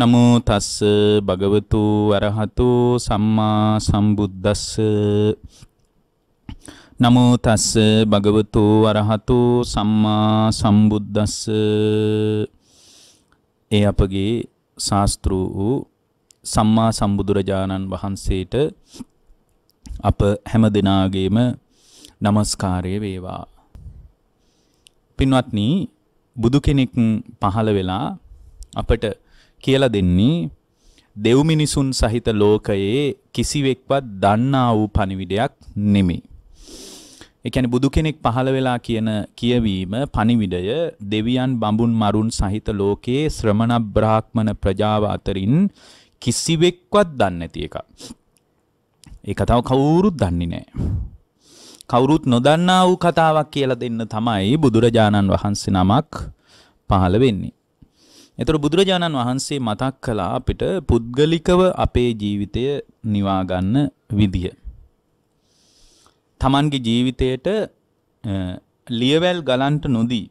නමෝ තස්ස භගවතු අරහතු සම්මා සම්බුද්දස්ස නමෝ තස්ස භගවතු අරහතු සම්මා සම්බුද්දස්ස ඒ අපගේ ශාස්ත්‍රු වූ සම්මා සම්බුදුරජාණන් වහන්සේට අප හැම දෙනාගේම নমස්කාරය වේවා පින්වත්නි බුදු කෙනෙක් පහළ වෙලා අපට කියලා දෙන්නේ දෙව් මිනිසුන් සහිත ලෝකයේ කිසිවෙක්වත් දන්නා වූ පණිවිඩයක් නෙමෙයි. ඒ කියන්නේ බුදු කෙනෙක් පහළ වෙලා කියන කියවීම පණිවිඩය දෙවියන් බඹුන් මරුන් සහිත ලෝකයේ ශ්‍රමණ බ්‍රාහ්මණ ප්‍රජාව අතරින් කිසිවෙක්වත් දන්නේ නැති එකක්. ඒක තව කවුරුත් දන්නේ නැහැ. කවුරුත් නොදන්නා වූ කතාවක් කියලා දෙන්න තමයි බුදුරජාණන් වහන්සේ නමක් පහළ වෙන්නේ. එතකොට බුදුරජාණන් වහන්සේ මතක් කළා අපිට පුද්ගලිකව අපේ ජීවිතය නිවා ගන්න විදිය. Tamanගේ ජීවිතයට ලියවැල් ගලන්ට නොදී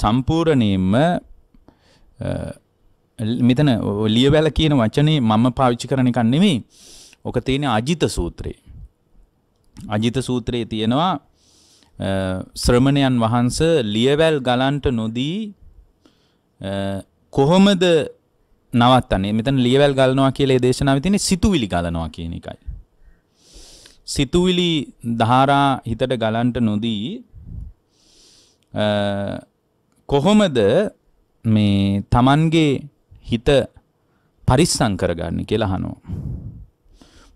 සම්පූර්ණයෙන්ම මෙතන ලියවැල කියන වචනේ මම පාවිච්චි කරන එකක් නෙමෙයි. ඔක තියෙන අජිත සූත්‍රයේ. අජිත සූත්‍රයේ තියෙනවා ශ්‍රමණයන් වහන්ස ලියවැල් ගලන්ට නොදී කොහොමද නවත්තන්නේ මෙතන ලියවැල් ගලනවා කියලා ඒ දේශනාවේ තියෙන සිතුවිලි ගලනවා කියන එකයි. සිතුවිලි ධාරා හිතට ගලන්ට නොදී කොහොමද මේ Tamanගේ හිත පරිස්සම් කරගන්නේ කියලා අහනවා.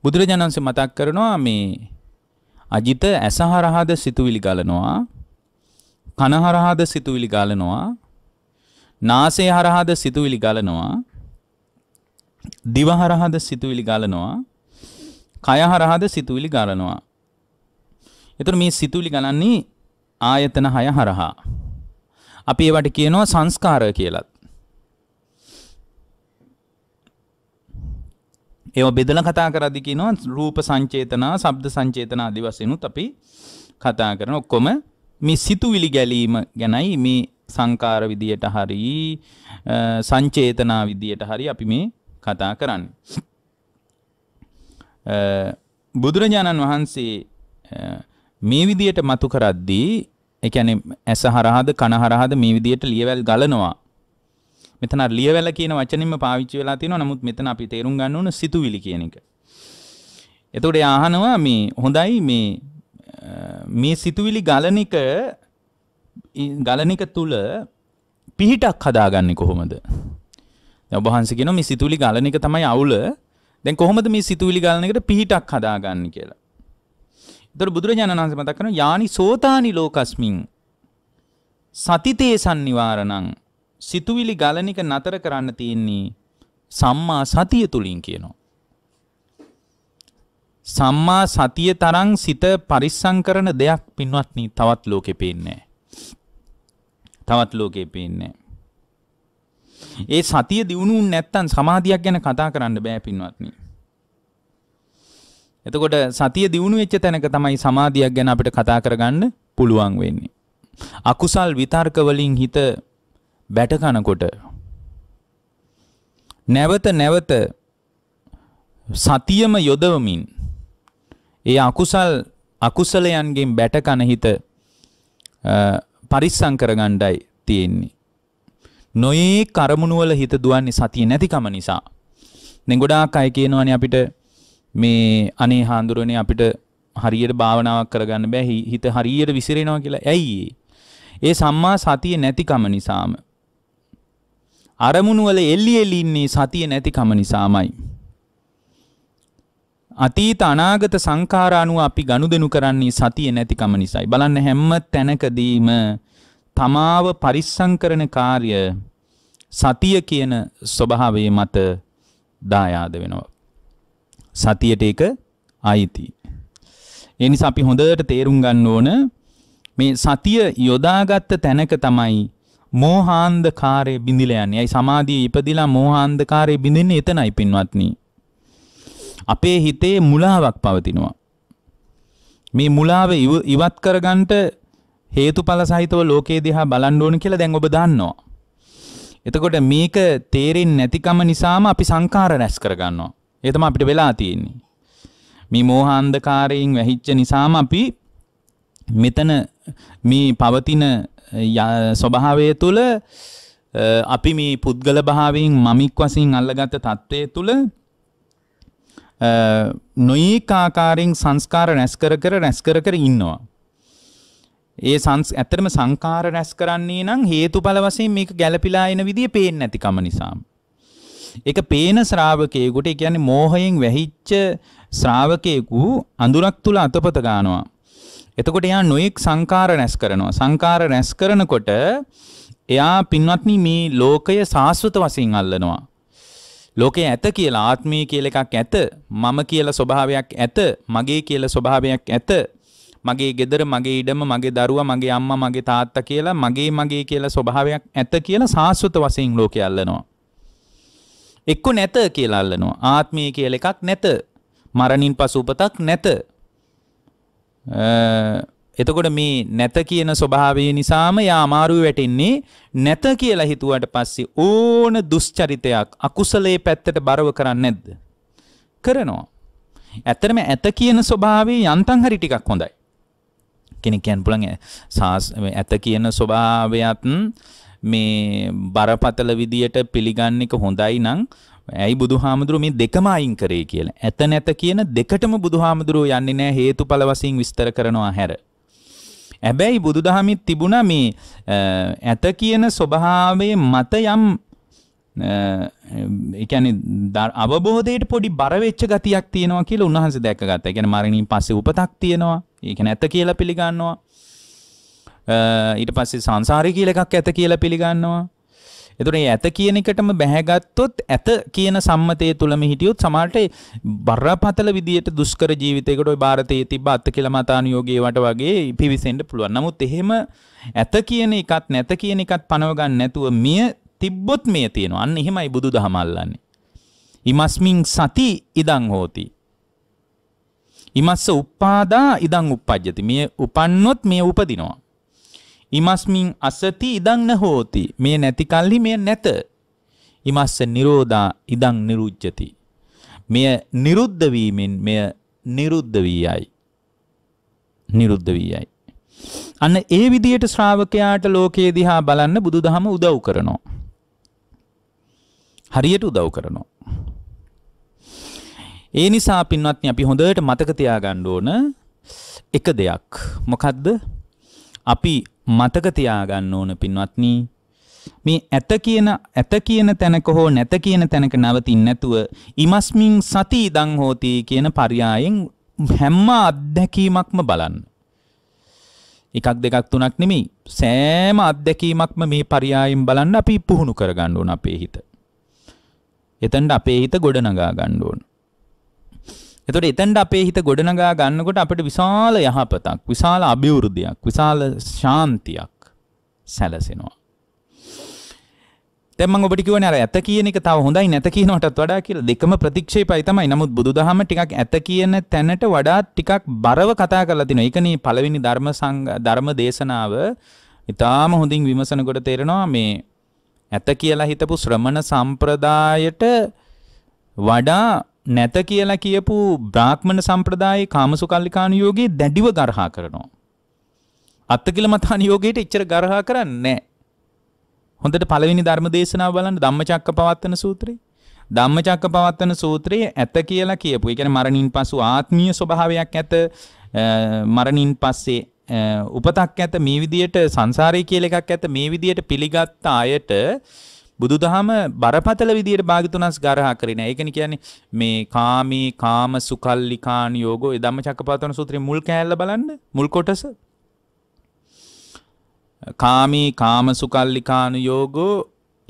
බුදුරජාණන්සේ මතක් කරනවා මේ අජිත ඇසහරහද සිතුවිලි ගලනවා කනහරහද සිතුවිලි ගලනවා නාසය හරහද සිතුවිලි ගලනවා දිවහරහද සිතුවිලි ගලනවා කයහරහද සිතුවිලි ගලනවා එතුර මේ සිතුවිලි ගලන්නේ ආයතන හය හරහා අපි ඒවට කියනවා සංස්කාර කියලත් ඒව බෙදලා කතා කරද්දි කියනවා රූප සංචේතනා, ශබ්ද සංචේතනා ආදී වශයෙන්ුත් අපි කතා කරන ඔක්කොම මේ සිතුවිලි ගැලීම ගැනයි මේ සංකාර විදියට හරි සංචේතනා විදියට හරි අපි මේ කතා කරන්නේ. බුදුරජාණන් වහන්සේ මේ විදියට මතු කරද්දී ඒ කියන්නේ ඇස හරහාද කන හරහාද මේ විදියට ලියවැල් ගලනවා මෙතන ලියවැල කියන වචනින්ම පාවිච්චි වෙලා තියෙනවා. නමුත් මෙතන අපි තේරුම් ගන්න ඕන සිතුවිලි කියන එක. එතකොට ආහනවා මේ හොඳයි මේ මේ සිතුවිලි ගලනික ගලනික තුල පිහිටක් හදාගන්නේ කොහොමද? ඔබහන්සේ කියනවා මේ සිතුවිලි ගලන එක තමයි අවුල. දැන් කොහොමද මේ සිතුවිලි ගලන එකට පිහිටක් හදාගන්නේ කියලා. ඒතර බුදුරජාණන් වහන්සේ මතක් කරනවා යානි සෝතානි ලෝකස්මින් සතිතේ සම්නිවාරණං සිතුවිලි ගලන එක නතර කරන්න තියෙන්නේ සම්මා සතිය තුලින් කියනවා. සම්මා සතිය තරම් සිත පරිස්සම් කරන දෙයක් පින්වත්නි තවත් ලෝකේ පේන්නේ තවත් ලෝකේ පේන්නේ ඒ සතිය දිනුනු නැත්තම් සමාධියක් ගැන කතා කරන්න බෑ පින්වත්නි. එතකොට සතිය දිනුනු වෙච්ච තැනක තමයි සමාධියක් ගැන අපිට කතා කරගන්න පුළුවන් වෙන්නේ. අකුසල් විතර්ක වලින් හිත බැට කනකොට නැවත නැවත සතියම යොදවමින් ඒ අකුසල් අකුසලයන්ගෙන් බැට කන හිත පරිස්සම් කරගන්නයි තියෙන්නේ. නොයේ කරමුණු වල හිත දුවන්නේ සතිය නැතිකම නිසා. දැන් ගොඩාක් අය කියනවානේ අපිට මේ අනේ හාඳුරනේ අපිට හරියට භාවනාවක් කරගන්න බෑ හිත හරියට විසිරෙනවා කියලා. ඇයි ඒ සම්මා සතිය නැතිකම නිසාම අරමුණු වල එල්ලි එල්ලි ඉන්නේ සතිය නැතිකම නිසාමයි. අතීත අනාගත සංඛාර අනුව අපි ගනුදෙනු කරන්නේ සතිය නැතිකම නිසායි. බලන්න හැම තැනකදීම තමාව පරිස්සම් කරන කාර්ය සතිය කියන ස්වභාවයේ මත දායාද වෙනවා. සතියට ඒක අයිති. ඒ නිසා අපි හොඳට තේරුම් ගන්න ඕන මේ සතිය යොදාගත්ත තැනක තමයි මෝහාන්දකාරයේ බිඳිලා යන්නේ. අයි සමාධිය ඉපදිලා මෝහාන්දකාරයේ බිඳින්නේ එතනයි පින්වත්නි. අපේ හිතේ මුලාවක් පවතිනවා. මේ මුලාව ඉවත් කරගන්නට හේතුඵල සහිතව ලෝකයේ දිහා බලන්න ඕන කියලා දැන් ඔබ දන්නවා. එතකොට මේක තේරෙන්නේ නැතිකම නිසාම අපි සංකාර රැස් කරගන්නවා. ඒ තමයි අපිට වෙලා තියෙන්නේ. මේ මෝහාන්ධකාරයෙන් වැහිච්ච නිසාම අපි මෙතන මේ පවතින ස්වභාවය තුළ අපි මේ පුද්ගල භාවයෙන් මමික් වසින් අල්ලගත තත්ත්වය තුළ නොයෙක් ආකාරයෙන් සංස්කාර රැස් කර කර රැස් කර කර ඉන්නවා. ඒ සංස් ඇත්තටම සංකාර රැස් කරන්නේ නම් හේතුඵල වශයෙන් මේක ගැළපීලා එන විදිය පේන්නේ නැතිකම නිසාම. ඒක පේන ශ්‍රාවකයෙකුට ඒ කියන්නේ මෝහයෙන් වැහිච්ච ශ්‍රාවකයෙකු අඳුරක් තුල අතපත ගන්නවා. එතකොට එයා නොයෙක් සංකාර රැස් කරනවා. සංකාර රැස් කරනකොට එයා පින්වත්නි මේ ලෝකය සාස්වත වශයෙන් අල්ලනවා. ලෝකයේ ඇත කියලා ආත්මය කියලා එකක් ඇත. මම කියලා ස්වභාවයක් ඇත. මගේ කියලා ස්වභාවයක් ඇත. මගේ ගෙදර මගේ ඉඩම මගේ දරුවා මගේ අම්මා මගේ තාත්තා කියලා මගේ මගේ කියලා ස්වභාවයක් ඇත කියලා සාස්වත වශයෙන් ලෝකෙ අල්ලනවා. එක්ක නැත කියලා අල්ලනවා. ආත්මය කියලා එකක් නැත. මරණින් පසු උපතක් නැත. එතකොට මේ නැත කියන ස්වභාවය නිසාම යා අමාරුව වැටෙන්නේ නැත කියලා හිතුවට පස්සේ ඕන දුෂ්චරිතයක් අකුසලයේ පැත්තට බරව කරන්නේ නැද්ද? කරනවා. ඇත්තටම ඇත කියන ස්වභාවය යන්තම් හරි ටිකක් හොඳයි. කෙනෙක් කියන්න පුළුවන් ඇත කියන ස්වභාවයත් මේ බරපතල විදියට පිළිගන්න එක හොඳයි නම් ඇයි බුදුහාමුදුරුවෝ මේ දෙකම අයින් කරේ කියලා. ඇත නැත කියන දෙකටම බුදුහාමුදුරුවෝ යන්නේ නැහැ හේතුඵල වශයෙන් විස්තර කරනවා හැර. හැබැයි බුදුදහමෙත් තිබුණා මේ ඇත කියන ස්වභාවයේ මත යම් ඒ කියන්නේ අවබෝධයට පොඩි බර වෙච්ච ගතියක් තියෙනවා කියලා උන්වහන්සේ දැකගත්තා. ඒ කියන්නේ මරණින් පස්සේ උපතක් තියෙනවා. ඒ කියන්නේ ඇත කියලා පිළිගන්නවා. ඊට පස්සේ සංසාරය කියලා එකක් ඇත කියලා පිළිගන්නවා. එතුර ඇත කියන එකටම බැහැගත්තොත් ඇත කියන සම්මතය තුළම හිටියුත් සමාට බරපතල විදිට දුස්කර ජීවිතකට භාරතය තිබ අත්ත කියලමතානයෝගේ වට වගේ පිවිසෙන්ට පුළුවන් නමුත් එහෙම ඇත කියන එකත් නැත කියන එකත් පනවගන්න නැතුව මිය තිබ්බොත් මේ තියෙනවා අන්න එහෙමයි බුදු දහමල්ලන්නේ. ඉමස්මින් සති ඉදං හෝති. ඉමස්ස උප්පාදා ඉදං උප්පජ්ජති මේ උපන්නොත් මේ උපදිනවා. ඉමස්මින් අසති ඉදං නහෝති මේ නැති කල්හි මෙය නැත ඉමස්ස නිරෝධා ඉදං නිරුජ්ජති මෙය නිරුද්ධ වීමෙන් මෙය නිරුද්ධ වී යයි නිරුද්ධ වී යයි අන්න ඒ විදියට ශ්‍රාවකයාට ලෝකයේ දිහා බලන්න බුදුදහම උදව් කරනවා හරියට උදව් කරනවා ඒ නිසා පින්වත්නි අපි හොඳට මතක තියාගන්න ඕන එක දෙයක් මොකද්ද අපි මතක තියාගන්න ඕන පින්වත්නි මේ ඇත කියන ඇත කියන තැනක හෝ නැත කියන තැනක නවතින් නැතුව ඉමස්මින් සති ඉදං හෝති කියන පරයායෙන් හැම්ම අත්දැකීමක්ම බලන්න. එකක් දෙකක් තුනක් නෙමෙයි සෑම අත්දැකීමක්ම මේ පරයායෙන් බලන්න අපි පුහුණු කරගන්න ඕන අපේ හිත. එතනට අපේ හිත ගොඩනගා ගන්න ඕන. එතොට එතැන්ට අපේ හිත ගොඩනගා ගන්නකොට අපට විශාල යහපතක් විශාල අභිවෘද්ධයක් විශාල ශාන්තියක් සැලසෙනවා. තැම ඔබට කිව නර ඇත කියන එක තව හොඳයි නැත කියනටත් වඩා කියල දෙකම ප්‍රතික්ෂේ පයිතමයි නමුත් බුදුදහම ටිකක් ඇත කියන තැනට වඩා ටිකක් බරව කතා කරලා තින එකන පලවෙනි ධර්ම ධර්ම දේශනාව ඉතාම හොඳින් විමසනකොට තේරෙනවා මේ ඇත කියලා හිතපු ශ්‍රමණ සම්ප්‍රදායට වඩා නැත කියලා කියපු බ්‍රාහ්මණ සම්ප්‍රදායේ කාමසුකල්ලිකානුයෝගයේ දැඩිව ගර්හා කරනවා. අත්තකිල මතානුයෝගයට එච්චර ගර්හා කරන්නේ නැහැ. හොඳට පළවෙනි ධර්ම දේශනාව බලන්න ධම්මචක්ක පවත්තන සූත්‍රය. ධම්මචක්ක පවත්තන සූත්‍රයේ ඇත කියලා කියපු. ඒ කියන්නේ මරණින් පසු ආත්මීය ස්වභාවයක් ඇත. මරණින් පස්සේ උපතක් ඇත මේ විදියට සංසාරය කියලා එකක් ඇත මේ විදියට පිළිගත් අයට බුදුදහම බරපතල විදියට භාගතුනස් ගරහා කරන ඒකන කියන්නේ මේ කාමී කාම සුකල්ලිකාන යෝගෝ එදම්ම චක්කපාතන සූත්‍රය මුල් කෑල්ල බලන්න මුල් කොටස කාමී කාම සුකල්ලිකානු යෝගෝ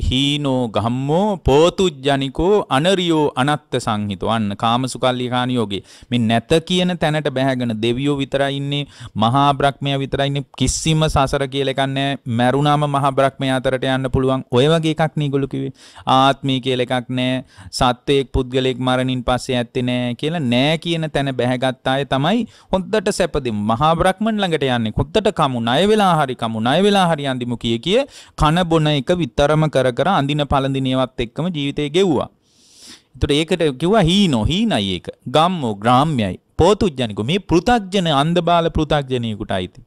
හීනෝ ගම්මෝ පෝතුජ්ජනිකෝ අනරියෝ අනත්ත සංහිතෝ අන්න කාමසුකල්ලිකානියෝගේ මේ නැත කියන තැනට බැහැගෙන දෙවියෝ විතරයි ඉන්නේ මහා බ්‍රහ්මයා විතරයි ඉන්නේ කිසිම සසර කියලා එකක් නැහැ මැරුණාම මහා බ්‍රහ්මයා අතරට යන්න පුළුවන් ඔය වගේ එකක් නේ ඒගොල්ලෝ කිව්වේ ආත්මය කියලා එකක් නැහැ සත්වයක් පුද්ගලයෙක් මරණින් පස්සේ ඇත්තේ නැහැ කියලා නැහැ කියන තැන බැහැගත් අය තමයි හොද්දට සැපදී මහා බ්‍රහ්මන් ළඟට යන්නේ හොද්දට කමු ණය වෙලා හරි කමු ණය වෙලා හරි අඳිමු කිය කිය කන බොන එක විතරම කර කර කර අඳින පළඳිනේවත් එක්කම ජීවිතේ ගෙව්වා. එතකොට ඒකට කිව්වා හීනෝ හීනයි ඒක. ගම්මෝ ග්‍රාම්‍යයි. පෝතුජ්ජනිකෝ මේ පෘ탁ජන අන්ධබාල පෘ탁ජනියෙකුට අයිති.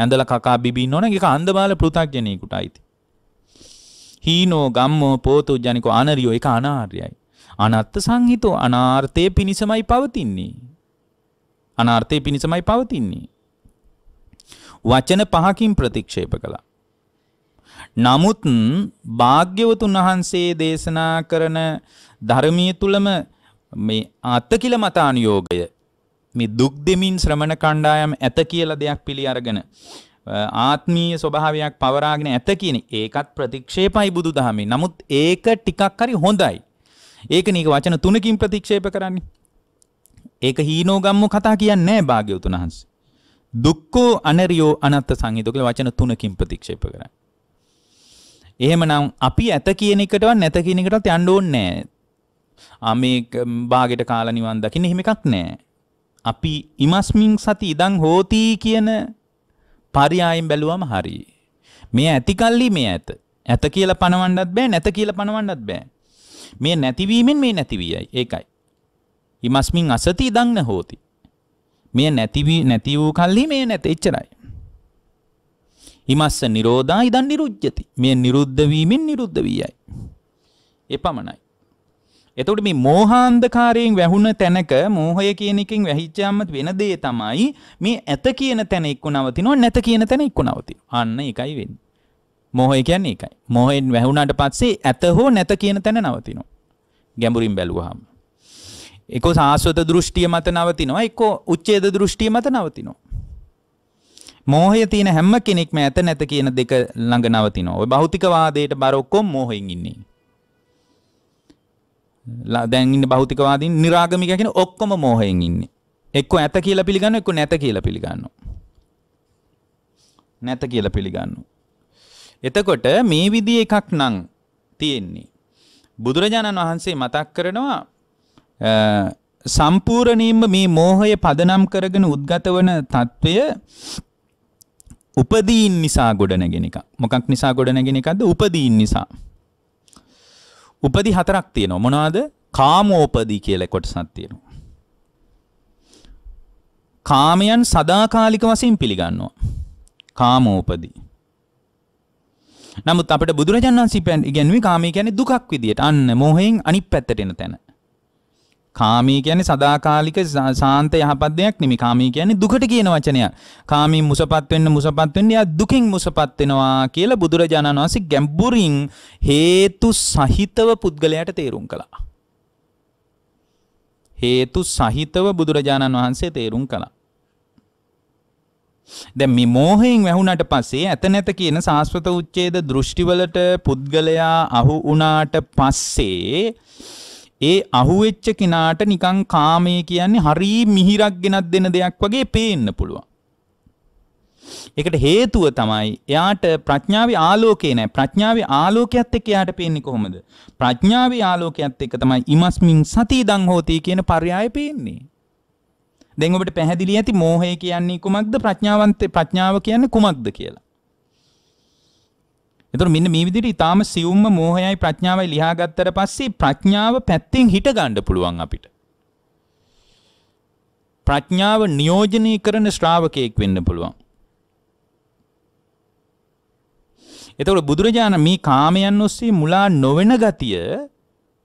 ඇඳලා කකා බිබී ඉන්නවනම් ඒක අන්ධබාල පෘ탁ජනියෙකුට අයිති. හීනෝ ගම්මෝ පෝතුජ්ජනිකෝ අනරියෝ ඒක අනාර්යයි. අනත්ත සංහිතෝ අනාර්ථයේ පිණිසමයි පවතින්නේ. අනාර්ථයේ පිණිසමයි පවතින්නේ. වචන පහකින් ප්‍රතික්ෂේප කළා. නමුත් භාග්‍යවතුන් වහන්සේ දේශනා කරන ධර්මයේ තුලම මේ අත්කිල මතානුയോഗය මේ දුක් දෙමින් ශ්‍රමණ කණ්ඩායම් ඇත කියලා දෙයක් පිළි අරගෙන ආත්මීය ස්වභාවයක් පවරාගෙන ඇත කියන ඒකත් ප්‍රතික්ෂේපයි බුදුදහමේ. නමුත් ඒක ටිකක් හරි හොඳයි. ඒක නීක වචන තුනකින් ප්‍රතික්ෂේප කරන්නේ. ඒක හීනෝගම්ම කතා කියන්නේ නැහැ භාග්‍යවතුන් වහන්සේ. දුක්ඛෝ අනරියෝ අනත්ත සංහිතෝ කියලා වචන තුනකින් ප්‍රතික්ෂේප කරන්නේ. එහෙමනම් අපි ඇත කියන එකටවත් නැත කියන එකටත් යන්න ඕනේ නැහැ. ආමේ බාගෙට කාලා නිවන් දකින්න එහෙම එකක් නැහැ. අපි ඉමස්මින් සති ඉදන් හෝති කියන පරයයන් බැලුවම හරි. මේ ඇතිකල්ලි මේ ඇත. ඇත කියලා පණවන්නත් බෑ නැත කියලා පණවන්නත් බෑ. මේ නැතිවීමෙන් මේ නැතිවියයි. ඒකයි. ඉමස්මින් අසති ඉදන් හෝති. මේ නැතිවි නැති වූ කල්ලි මේ නැත එච්චරයි. ඉමස්ස නිරෝධා ඉදන් නිරුද්ධති. මේ නිරුද්ධ වීමෙන් නිරුද්ධ වියයි. එපමණයි. එතකොට මේ මෝහාන්ධකාරයෙන් වැහුණ තැනක මෝහය කියන එකෙන් වැහිච්චාම වෙන දේ තමයි මේ ඇත කියන තැන එක්ක නවතිනවා නැත කියන තැන එක්ක නවතිනවා. අන්න ඒකයි වෙන්නේ. මෝහය කියන්නේ ඒකයි. මෝහයෙන් වැහුණාට පස්සේ ඇත හෝ නැත කියන තැන නවතිනවා. ගැඹුරින් බැලුවහම. එක්කෝ සාස්වත දෘෂ්ටිය මත නවතිනවා. එක්කෝ උච්ඡේද දෘෂ්ටිය මත නවතිනවා. මෝහය තියෙන හැම කෙනෙක්ම ඇත නැත කියන දෙක ළඟ නවතිනවා. ඔය භෞතිකවාදයට බර ඔක්කොම මෝහයෙන් ඉන්නේ. දැන් ඉන්න භෞතිකවාදීන් निराගමික කියන ඔක්කොම මෝහයෙන් ඉන්නේ. එක්ක ඇත කියලා පිළිගන්නවා එක්ක නැත කියලා පිළිගන්නවා. නැත කියලා පිළිගන්නවා. එතකොට මේ විදිහ එකක් නම් තියෙන්නේ. බුදුරජාණන් වහන්සේ මතක් කරනවා සම්පූර්ණයෙන්ම මේ මෝහය පදනම් කරගෙන උද්ගත වන తত্ত্বය උපදීන් නිසා ගොඩනැගෙන එක. මොකක් නිසා ගොඩනැගෙන එකක්ද? උපදීන් නිසා. උපදි හතරක් තියෙනවා. මොනවාද? කාමෝපදී කියලා කොටසක් තියෙනවා. කාමයන් සදාකාලික වශයෙන් පිළිගන්නවා. කාමෝපදී. නමුත් අපිට බුදුරජාණන් වහන්සේ ඉගැන්වුවේ කාමය කියන්නේ දුකක් විදියට. අන්න මොහෙන් අනිත් පැත්තට එන තැන. කාමී කියන්නේ සදාකාලික සාන්ත යහපත් දෙයක් නෙමෙයි. කාමී කියන්නේ දුකට කියන වචනයක්. කාමී මුසපත් වෙන්න මුසපත් වෙන්න යා දුකින් මුසපත් වෙනවා කියලා බුදුරජාණන් වහන්සේ ගැඹුරින් හේතු සහිතව පුද්ගලයාට තේරුම් කළා. හේතු සහිතව බුදුරජාණන් වහන්සේ තේරුම් කළා. දැන් මේ මෝහයෙන් වැහුණට පස්සේ ඇත නැත කියන සාස්වත උච්ඡේද දෘෂ්ටිවලට පුද්ගලයා අහු වුණාට පස්සේ ඒ අහුවෙච්ච කෙනාට නිකන් කාමය කියන්නේ හරි මිහිරක් ගෙනත් දෙන දෙයක් වගේ පේන්න පුළුවන්. ඒකට හේතුව තමයි එයාට ප්‍රඥාවේ ආලෝකේ නැහැ. ප්‍රඥාවේ ආලෝකයත් එක්ක එයාට පේන්නේ කොහොමද? ප්‍රඥාවේ ආලෝකයත් එක්ක තමයි ඉමස්මින් සති දං හෝති කියන පරයය පේන්නේ. දැන් ඔබට පැහැදිලි ඇති මෝහය කියන්නේ කුමක්ද? ප්‍රඥාවන්ත ප්‍රඥාව කියන්නේ කුමක්ද කියලා. එතකොට මෙන්න මේ විදිහට ඊටාම සියුම්ම මෝහයයි ප්‍රඥාවයි ලියාගත්තට පස්සේ ප්‍රඥාව පැත්තෙන් හිට ගන්න පුළුවන් අපිට. ප්‍රඥාව නියෝජනය කරන ශ්‍රාවකයෙක් වෙන්න පුළුවන්. එතකොට බුදුරජාණන් මේ කාමයන් ඔස්සේ මුලා නොවන ගතිය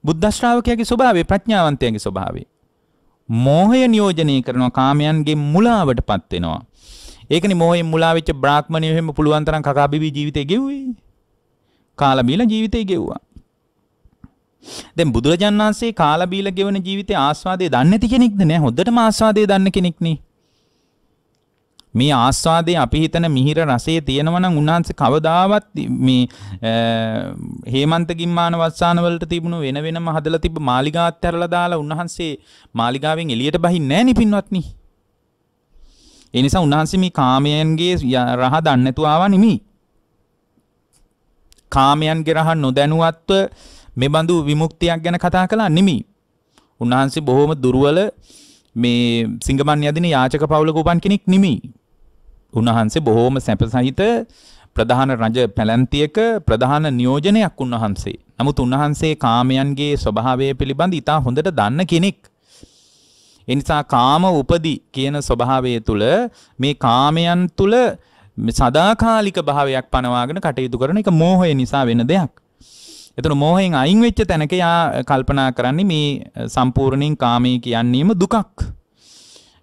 බුද්ධ ශ්‍රාවකයාගේ ස්වභාවය ප්‍රඥාවන්තයාගේ ස්වභාවය. මෝහය නියෝජනය කරනවා කාමයන්ගේ මුලාවටපත් වෙනවා. ඒකනේ මෝහයෙන් මුලා වෙච්ච බ්‍රාහ්මණයෝ හැම පුළුවන් තරම් කකාබිබී ජීවිතේ ගෙව්වේ. කාලා බීලා ජීවිතේ ගෙවුවා. දැන් බුදුරජාණන් වහන්සේ කාලා බීලා ගෙවන ජීවිතේ ආස්වාදයේ දන්නේ නැති කෙනෙක්ද නෑ හොඳටම ආස්වාදයේ දන්න කෙනෙක් නේ. මේ ආස්වාදයේ අපි හිතන මිහිර රසයේ තියෙනවා නම් උන්වහන්සේ කවදාවත් මේ හේමන්ත ගිම්මාන වස්සාන වලට තිබුණු වෙන වෙනම හදලා තිබ්බ මාලිගාත් ඇරලා දාලා උන්වහන්සේ මාලිගාවෙන් එළියට බහින්නේ නැහැ නේ පින්වත්නි. ඒ නිසා උන්වහන්සේ මේ කාමයන්ගේ රහ දන්නේ නැතුව ආවා නෙමෙයි. කාමයන් ගෙරහ නොදැනුවත්ව මෙබඳු විමුක්තියක් ගැන කතා කළා නෙමෙයි. උන්වහන්සේ බොහොම දුර්වල මේ සිංගමන් යදින යාචක පවුලක උපන් කෙනෙක් නෙමෙයි. උන්වහන්සේ බොහොම සැප සහිත ප්‍රධාන රජ පැලැන්තියක ප්‍රධාන නියෝජනයක් උන්වහන්සේ. නමුත් උන්වහන්සේ කාමයන්ගේ ස්වභාවය පිළිබඳ ඉතා හොඳට දන්න කෙනෙක්. එනිසා කාම උපදි කියන ස්වභාවය තුළ මේ කාමයන් තුළ සදාකාලික භාවයක් පනවාගෙන කටයුතු කරන එක මෝහය නිසා වෙන දෙයක්. එතන මෝහයෙන් අයින් වෙච්ච තැනක යා කල්පනා කරන්නේ මේ සම්පූර්ණයෙන් කාමයේ කියන්නේම දුකක්.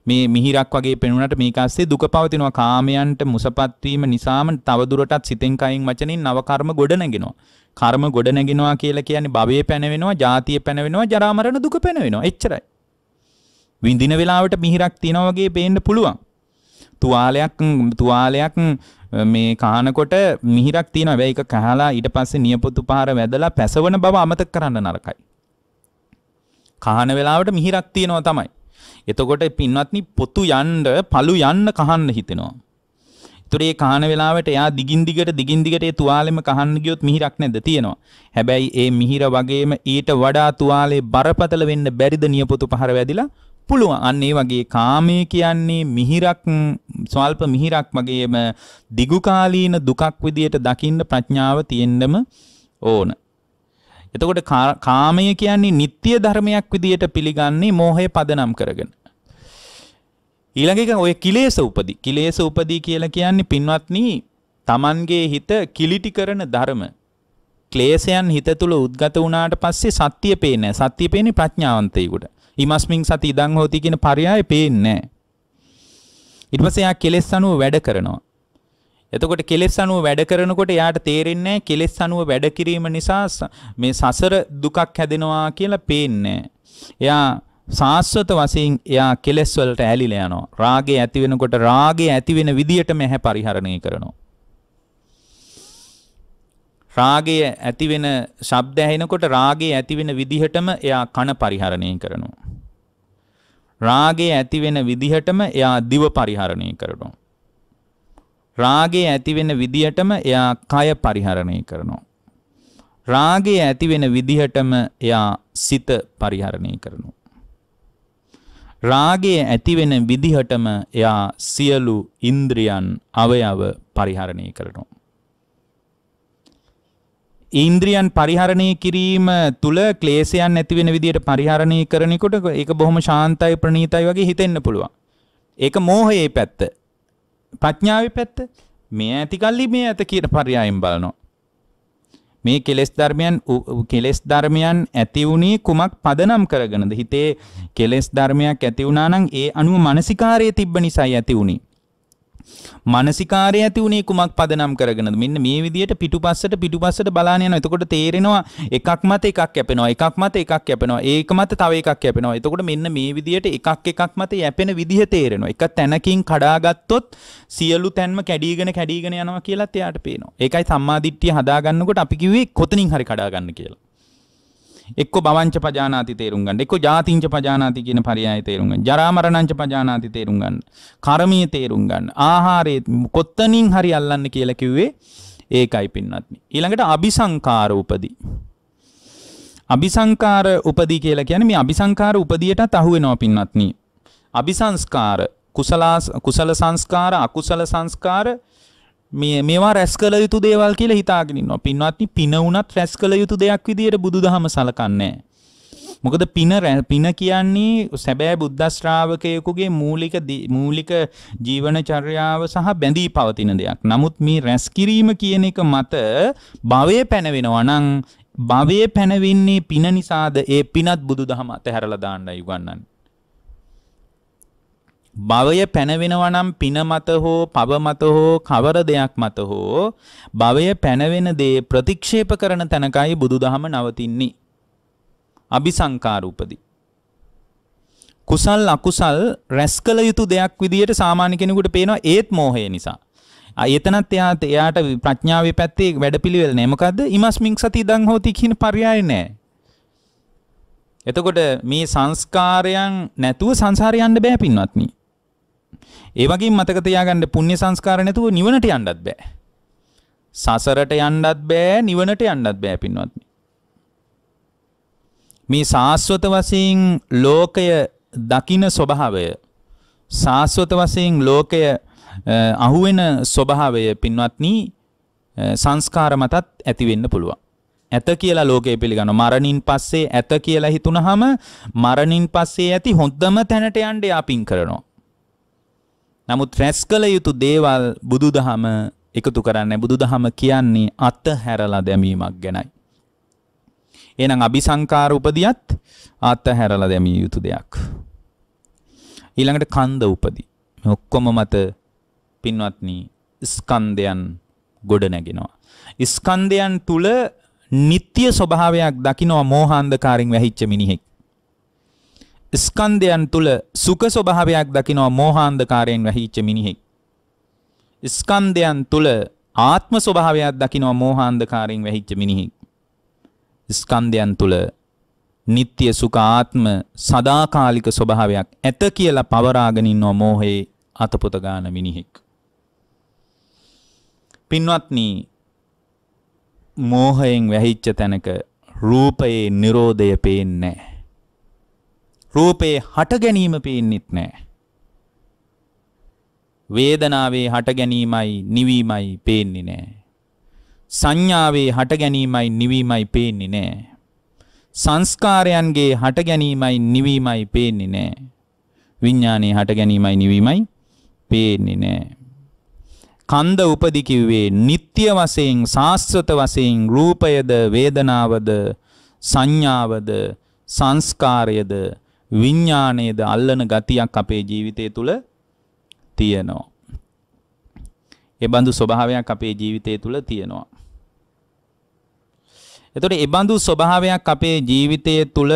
මේ මිහිරක් වගේ පෙනුනට මේක ඇස්සේ දුක පවතිනවා කාමයන්ට මුසපත් වීම නිසාම තව දුරටත් සිතෙන් කයින් වචනින් නව කර්ම ගොඩ නැගෙනවා. කර්ම ගොඩ නැගෙනවා කියලා කියන්නේ භවයේ පැනවෙනවා, ජාතිය පැනවෙනවා, ජරා මරණ දුක පැනවෙනවා. එච්චරයි. විඳින වෙලාවට මිහිරක් තියනවා වගේ පේන්න පුළුවන්. තුවාලයක් තුවාලයක් මේ කානකොට මිහිරක් තියෙන වැයි එක කහලා ඊට පස්සේ නියපොතු පාර වැදලා පැසවන බව අමතක කරන්න නරකයි. කහන වෙලාවට මිහිරක් තියෙනවා තමයි. එතකොට පින්වත්නි පොතු යන්න පළු යන්න කහන්න හිතෙනවා. ඒතර ඒ කහන වෙලාවට එයා දිගින් දිගට දිගින් දිගට ඒ තුවාලෙම කහන්න ගියොත් මිහිරක් නැද්ද තියෙනවා. හැබැයි ඒ මිහිර වගේම ඊට වඩා තුවාලේ බරපතල වෙන්න බැරිද නියපොතු පහර වැදිලා පුළුවන්. අන්න ඒ වගේ කාමය කියන්නේ මිහිරක් ස්වල්ප මිහිරක් වගේම දිගුකාලීන දුකක් විදියට දකින්න ප්‍රඥාව තියෙන්නම ඕන. එතකොට කාමය කියන්නේ නিত্য ධර්මයක් විදියට පිළිගන්නේ මෝහය පදනම් කරගෙන. ඊළඟ එක ඔය කිලේශ උපදී. කිලේශ උපදී කියලා කියන්නේ පින්වත්නි Tamanගේ හිත කිලිටි කරන ධර්ම. ක්ලේශයන් හිත තුල උද්ගත වුණාට පස්සේ සත්‍ය පේන්නේ. සත්‍ය පේන්නේ ප්‍රඥාවන්තයෙකුට. ඉමස්මින් සති ඉදං හෝති කියන පරයය පේන්නේ ඊට පස්සේ එයා කෙලෙස් අනුව වැඩ කරනවා. එතකොට කෙලෙස් අනුව වැඩ කරනකොට එයාට තේරෙන්නේ කෙලෙස් අනුව වැඩ කිරීම නිසා මේ සසර දුකක් හැදෙනවා කියලා පේන්නේ එයා සාස්වත වශයෙන් එයා කෙලෙස් වලට ඇලිලා යනවා. රාගය ඇති වෙනකොට රාගය ඇති වෙන විදියටම එහැ පරිහරණය කරනවා. රාගය ඇති වෙන ශබ්ද ඇහෙනකොට රාගය ඇති වෙන විදිහටම එයා කන පරිහරණය කරනවා. රාගය ඇති වෙන විදිහටම එයා දිව පරිහරණය කරනවා. රාගය ඇති වෙන විදිහටම එයා කය පරිහරණය කරනවා. රාගය ඇති වෙන විදිහටම එයා සිත පරිහරණය කරනවා. රාගය ඇති වෙන විදිහටම එයා සියලු ඉන්ද්‍රියන් අවයව පරිහරණය කරනවා. ඉන්ද්‍රියන් පරිහරණය කිරීම තුළ ක්ලේශයන් ඇති වෙන විදිහට පරිහරණය කරනකොට ඒක බොහොම ශාන්තයි ප්‍රණීතයි වගේ හිතෙන්න පුළුවන්. ඒක මෝහයේ පැත්ත. ප්‍රඥාවේ පැත්ත මේ ඇතිකල්ලි මේ ඇත කියන පරයයන් බලනවා. මේ කෙලෙස් ධර්මයන් කෙලෙස් ධර්මයන් ඇති වුණේ කුමක් පදනම් කරගෙනද? හිතේ කෙලෙස් ධර්මයක් ඇති වුණා නම් ඒ අනුව මානසිකාරයේ තිබ්බ නිසායි ඇති වුණේ. මානසිකාරය ඇති උනේ කුමක් පදනම් කරගෙනද මෙන්න මේ විදියට පිටුපස්සට පිටුපස්සට බලාන යනවා එතකොට තේරෙනවා එකක් මත එකක් කැපෙනවා එකක් මත එකක් කැපෙනවා ඒක මත තව එකක් කැපෙනවා එතකොට මෙන්න මේ විදියට එකක් එකක් මත යැපෙන විදිහ තේරෙනවා එක තැනකින් කඩාගත්තොත් සියලු තැන්ම කැඩීගෙන කැඩීගෙන යනවා කියලා එයාට පේනවා ඒකයි සම්මාදිට්ඨිය හදාගන්නකොට අපි කිව්වේ කොතනින් හරි කඩාගන්න කියලා එක්ක බවංච පජානාති තේරුම් ගන්න. එක්ක ජාතිංච පජානාති කියන පරයය තේරුම් ගන්න. ජරා මරණංච පජානාති තේරුම් ගන්න. කර්මයේ තේරුම් ගන්න. ආහාරයේ කොත්තනින් හරි අල්ලන්න කියලා කිව්වේ ඒකයි පින්වත්නි. ඊළඟට අபிසංකාර උපදී. අபிසංකාර උපදී කියලා කියන්නේ මේ අபிසංකාර උපදීයටත් අහු වෙනවා පින්වත්නි. අபிසංස්කාර කුසල කුසල සංස්කාර අකුසල සංස්කාර මේ මේවා රැස් කළ යුතු දේවල් කියලා හිතාගෙනන්නවා පින්වත්නි පින වුණත් රැස් කළ යුතු දෙයක් විදියට බුදු දහම සලකන්නේ. මොකද පින පින කියන්නේ සැබෑ බුද්ධශ්‍රාවකයකුගේ මූලික මූලික ජීවන චර්යාව සහ බැඳී පවතින දෙයක්. නමුත් මේ රැස්කිරීම කියන එක මත භවය පැනවෙනවා නම් භවය පැනවෙන්නේ පින නිසාද ඒ පිනත් බුදු දහම අතහැරලා දාන්නයි උගන්වන්නේ. භවය පැනවෙනවා නම් පින මත හෝ පව මත හෝ කවර දෙයක් මත හෝ භවය පැනවෙන දේ ප්‍රතික්ෂේප කරන තැනකයි බුදුදහම නවතින්නේ. අபிසංකාර උපදී. කුසල් අකුසල් රැස් කළ යුතු දෙයක් විදියට සාමාන්‍ය කෙනෙකුට පේනවා ඒත් මෝහය නිසා. එතනත් එයාට එයාට ප්‍රඥාවේ පැත්තේ වැඩපිළිවෙල නෑ මොකද්ද ඉමස්මින් සති ඉදන් හෝති කියන පරයය නෑ එතකොට මේ සංස්කාරයන් නැතුව සංසාරය යන්න බෑ පින්වත්නි ඒ වගේ මතක තියාගන්න පුණ්‍ය සංස්කාර නැතුව නිවනට යන්නත් බෑ. සසරට යන්නත් බෑ නිවනට යන්නත් බෑ පින්වත්නි. මේ සාස්වත වශයෙන් ලෝකය දකින ස්වභාවය සාස්වත වශයෙන් ලෝකය අහුවෙන ස්වභාවය පින්වත්නි සංස්කාර මතත් ඇති වෙන්න පුළුවන්. ඇත කියලා ලෝකය පිළිගන්න මරණින් පස්සේ ඇත කියලා හිතුනහම මරණින් පස්සේ ඇති හොඳම තැනට යන්න යාපින් කරනවා. නමුත් රැස් කළ යුතු දේවල් බුදුදහම එකතු කරන්න බුදුදහම කියන්නේ අත හැරලා දැමීමක් ගැනයි. එනම් අபிසංකාර උපදියත් අත හැරලා දැමිය යුතු දෙයක්. ඊළඟට කන්ද උපදි. ඔක්කොම මත පින්වත්නි ස්කන්ධයන් ගොඩ නැගෙනවා. ස්කන්ධයන් තුල නিত্য ස්වභාවයක් දකිනවා මෝහාන්ධකාරයෙන් වැහිච්ච මිනිහෙක්. ස්කන්ධයන් තුල සුඛ ස්වභාවයක් දකිනවා මෝහාන්ධකාරයෙන් වැහිච්ච මිනිහෙක්. ස්කන්ධයන් තුල ආත්ම ස්වභාවයක් දකිනවා මෝහාන්ධකාරයෙන් වැහිච්ච මිනිහෙක්. ස්කන්ධයන් තුල නিত্য සුඛ ආත්ම සදාකාලික ස්වභාවයක් ඇත කියලා පවරාගෙන ඉන්නව මෝහේ අතපොත ගාන මිනිහෙක්. පින්වත්නි මෝහයෙන් වැහිච්ච තැනක රූපයේ Nirodhaය පේන්නේ නැහැ. රූපේ හට ගැනීම පේන්නෙත් නෑ. වේදනාවේ හට ගැනීමයි නිවීමයි පේන්නේ නෑ. සංඥාවේ හට ගැනීමයි නිවීමයි පේන්නේ නෑ. සංස්කාරයන්ගේ හට ගැනීමයි නිවීමයි පේන්නේ නෑ. විඥානයේ හට ගැනීමයි නිවීමයි පේන්නේ නෑ. කන්ද උපදි කිව්වේ නিত্য වශයෙන් සාස්වත වශයෙන් රූපයද වේදනාවද සංඥාවද සංස්කාරයද විඤ්ඥානයේද අල්ලන ගතියක් අපේ ජීවිතය තුළ තියෙනවා. එබඳු ස්වභාවයක් අපේ ජීවිතය තුළ තියෙනවා. එතොට එබඳු ස්වභාවයක් අපේ ජීවිතය තුළ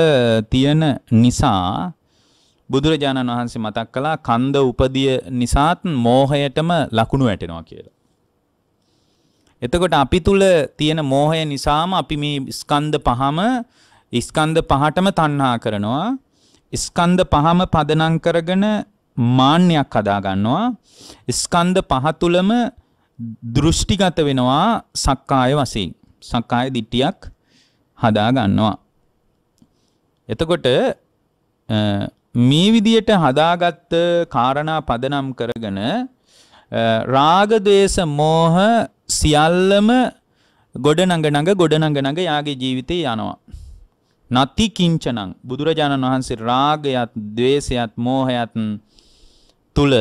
තියෙන නිසා බුදුරජාණන් වහන්සේ මතක් කලා කන්ද උපදිය නිසාත් මෝහයටම ලකුණු වැටෙනවා කියලා. එතකොට අපි තුළ තියෙන මෝහය නිසාම අපි මේ ස්කන්ධ පහම ඉස්කන්ධ පහටම තණ්හා කරනවා ස්කන්ධ පහම පදනම් කරගෙන මාන්නයක් හදා ගන්නවා. ස්කන්ධ පහ තුලම දෘෂ්ටිගත වෙනවා සක්කාය වශයෙන්. සක්කාය දිට්ඨියක් හදා ගන්නවා. එතකොට මේ විදියට හදාගත්ත කාරණා පදනම් කරගෙන රාග ద్వේස මෝහ සියල්ලම ගොඩනඟ නඟ ගොඩනඟ නඟ යාගේ ජීවිතේ යනවා. නති කිංචනං බුදුරජාණන් වහන්සේ රාගයත් ද්වේෂයත් මෝහයත් තුල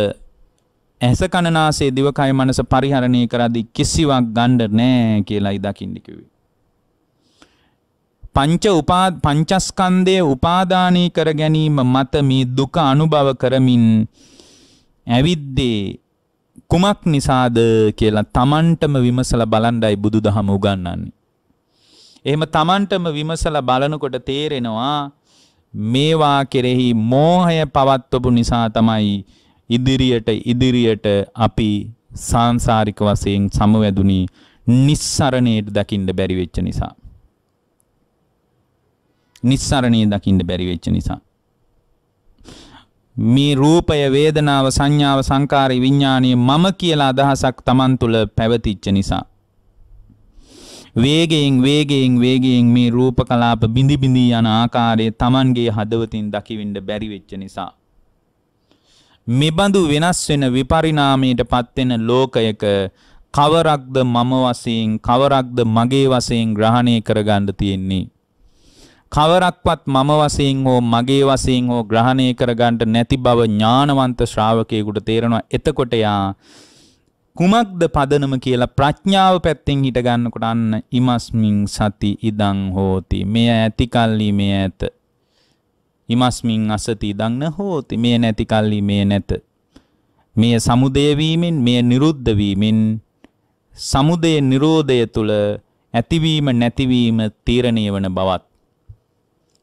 ඇස කනනාසේ දිවකය මනස පරිහරණය කරදී කිසිවක් ගන්න නෑ කියලායි දකින්න කිව්වේ. පංච උපා පංචස්කන්ධයේ උපාදානී කර ගැනීම මත මේ දුක අනුභව කරමින් ඇවිද්දේ කුමක් නිසාද කියලා Tamanටම විමසලා බලන්ඩයි බුදුදහම උගන්වන්නේ. එහෙම Tamanටම විමසලා බලනකොට තේරෙනවා මේවා කෙරෙහි මෝහය පවත්වපු නිසා තමයි ඉදිරියට ඉදිරියට අපි සාංසාරික වශයෙන් සමවැදුණි නිස්සරණයට දකින්න බැරි වෙච්ච නිසා. නිස්සරණේ දකින්න බැරි වෙච්ච නිසා. මේ රූපය වේදනාව සංඥාව සංකාරී විඥානීය මම කියලා අදහසක් Taman තුල පැවතිච්ච නිසා වේගයෙන් වේගයෙන් වේගයෙන් මේ රූප කලාප බිඳි බිඳී යන ආකාරයේ Tamanගේ හදවතින් දකිවින්න බැරි වෙච්ච නිසා මෙබඳු වෙනස් වෙන විපරිණාමයට පත්වෙන ලෝකයක කවරක්ද මම වශයෙන් කවරක්ද මගේ වශයෙන් ග්‍රහණය කරගන්න තියෙන්නේ කවරක්වත් මම වශයෙන් හෝ මගේ වශයෙන් හෝ ග්‍රහණය කරගන්න නැති බව ඥානවන්ත ශ්‍රාවකයෙකුට තේරෙනවා එතකොට යා කුමක්ද පදනම කියලා ප්‍රඥාව පැත්තෙන් හිට ගන්නකොට අන්න ඉමස්මින් සති ඉදං හෝති මෙය ඇති කල්ලි මේ ඇත ඉමස්මින් අසති ඉදං හෝති මෙය නැති කල්ලි මේ නැත මෙය සමුදය වීමෙන් මෙය නිරුද්ධ වීමෙන් සමුදය නිරෝධය තුල ඇතිවීම නැතිවීම තීරණය වන බවත්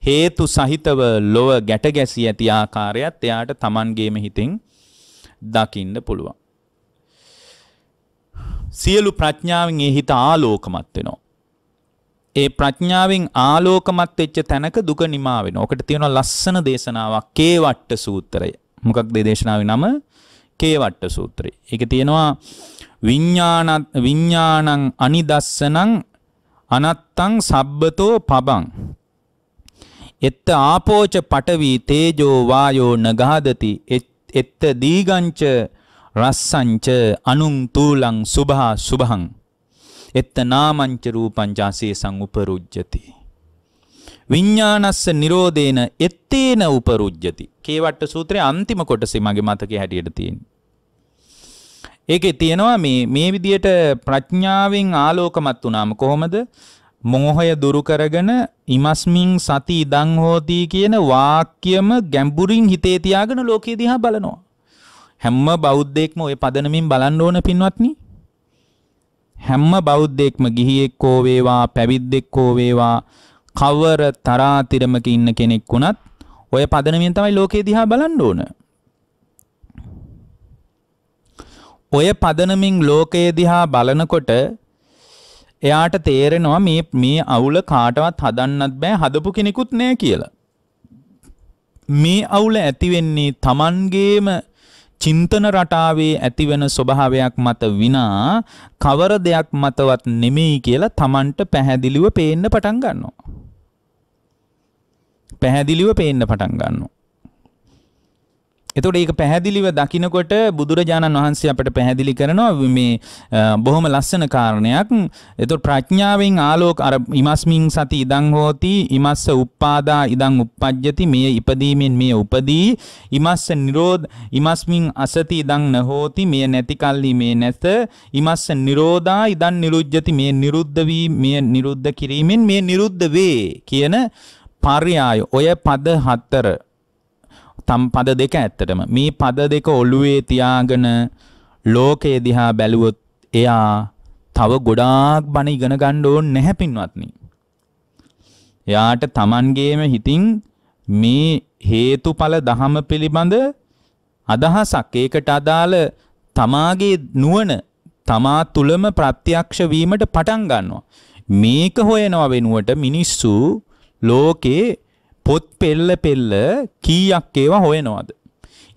හේතු සහිතව ලොව ගැට ගැසී ඇති ආකාරයත් එයාට Tamanගේම හිතෙන් දකින්න පුළුවන් සියලු ප්‍රඥාවෙන් ඒ හිත ආලෝකමත් වෙනවා. ඒ ප්‍රඥාවෙන් ආලෝකමත් වෙච්ච තැනක දුක නිමා වෙනවා. ඔකට තියෙනවා ලස්සන දේශනාවක් කේවට්ට සූත්‍රය. මොකක්ද මේ දේශනාවේ නම? කේවට්ට සූත්‍රය. ඒක තියෙනවා විඥාන විඥානං අනිදස්සනං අනත්තං සබ්බතෝ පබං එත්ත ආපෝච පටවි තේජෝ වායෝ නගාදති එත්ත දීගංච රස්සංච අනුං තූලං සුභා සුභං එත්ත නාමංච රූපං ජාසේසං උපරුජ්ජති විඤ්ඤාණස්ස නිරෝධේන එත්තේන උපරුජ්ජති කේවට්ට සූත්‍රයේ අන්තිම කොටසේ මගේ මතකයේ හැටියට තියෙන්නේ ඒකේ තියෙනවා මේ මේ විදියට ප්‍රඥාවෙන් ආලෝකමත් වුණාම කොහොමද මෝහය දුරු කරගෙන ඉමස්මින් සති ඉදං හෝති කියන වාක්‍යම ගැඹුරින් හිතේ තියාගෙන ලෝකේ දිහා බලනවා හැම බෞද්ධයෙක්ම ওই පදනමින් බලන්න ඕන පින්වත්නි. හැම බෞද්ධයෙක්ම ගිහියෙක් හෝ වේවා පැවිද්දෙක් හෝ වේවා කවර තරාතිරමක ඉන්න කෙනෙක් වුණත් ඔය පදනමින් තමයි ලෝකේ දිහා බලන්න ඕන. ඔය පදනමින් ලෝකයේ දිහා බලනකොට එයාට තේරෙනවා මේ මේ අවුල කාටවත් හදන්නත් බෑ හදපු කෙනෙකුත් නෑ කියලා. මේ අවුල ඇති වෙන්නේ Tamanගේම චින්තන රටාවේ ඇතිවෙන ස්වභාවයක් මත විනා කවර දෙයක් මතවත් නෙමෙයි කියලා Tamanට පැහැදිලිව පේන්න පටන් ගන්නවා. පැහැදිලිව පේන්න පටන් ගන්නවා. එතකොට ඒක පැහැදිලිව දකිනකොට බුදුරජාණන් වහන්සේ අපට පැහැදිලි කරනවා මේ බොහොම ලස්සන කාරණයක්. එතකොට ප්‍රඥාවෙන් ආලෝක අර ඉමස්මින් සති ඉදං හෝති ඉමස්ස උප්පාදා ඉදං උප්පජ්ජති මේ ඉපදීමෙන් මේ උපදී ඉමස්ස නිරෝධ ඉමස්මින් අසති ඉදං නහෝති මේ නැති කල්ලි මේ නැත ඉමස්ස නිරෝධා ඉදං නිරුජ්ජති මේ නිරුද්ධ වී මේ නිරුද්ධ කිරීමෙන් මේ නිරුද්ධ වේ කියන පර්යාය ඔය පද හතර තම් පද දෙක ඇත්තටම මේ පද දෙක ඔළුවේ තියාගෙන ලෝකයේ දිහා බැලුවොත් එයා තව ගොඩාක් බණ ඉගෙන ගන්න ඕනේ නැහැ පින්වත්නි. එයාට Tamangeම හිතින් මේ හේතුඵල දහම පිළිබඳ අදහසක් ඒකට අදාළ තමාගේ නුවණ තමා තුළම ප්‍රත්‍යක්ෂ වීමට පටන් ගන්නවා. මේක හොයනවා වෙනුවට මිනිස්සු ලෝකේ පොත් පෙල්ල පෙල්ල කීයක් ඒවා හොයනවාද.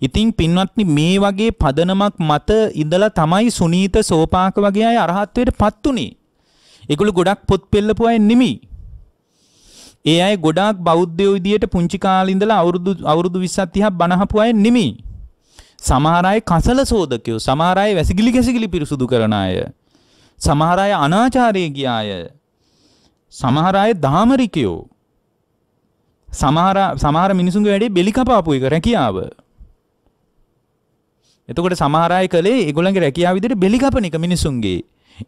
ඉතින් පින්වත්නි මේ වගේ පදනමක් මත ඉඳලා තමයි සුනීත සෝපාක වගේ අය අරහත්වයට පත් උනේ. ඒගොල්ලෝ ගොඩක් පොත් පෙල්ලපු අය නෙමෙයි. ඒ අය ගොඩාක් බෞද්ධයෝ විදියට පුංචි කාලේ ඉඳලා අවුරුදු අවුරුදු 20 30ක් බණහපු අය නෙමෙයි. සමහර අය කසල සෝදකයෝ සමහර අය වැසිකිලි කැසිකිලි පිරිසුදු කරන අය සමහර අය අනාචාරයේ ගිය අය සමහර අය දාමරිකයෝ සමහර සමහර මිනිසුන්ගේ වැඩේ බෙලි කපාපු එක රැකියාව. එතකොට සමහර අය කලේ ඒගොල්ලන්ගේ රැකියාව විදිහට බෙලි කපන එක මිනිසුන්ගේ.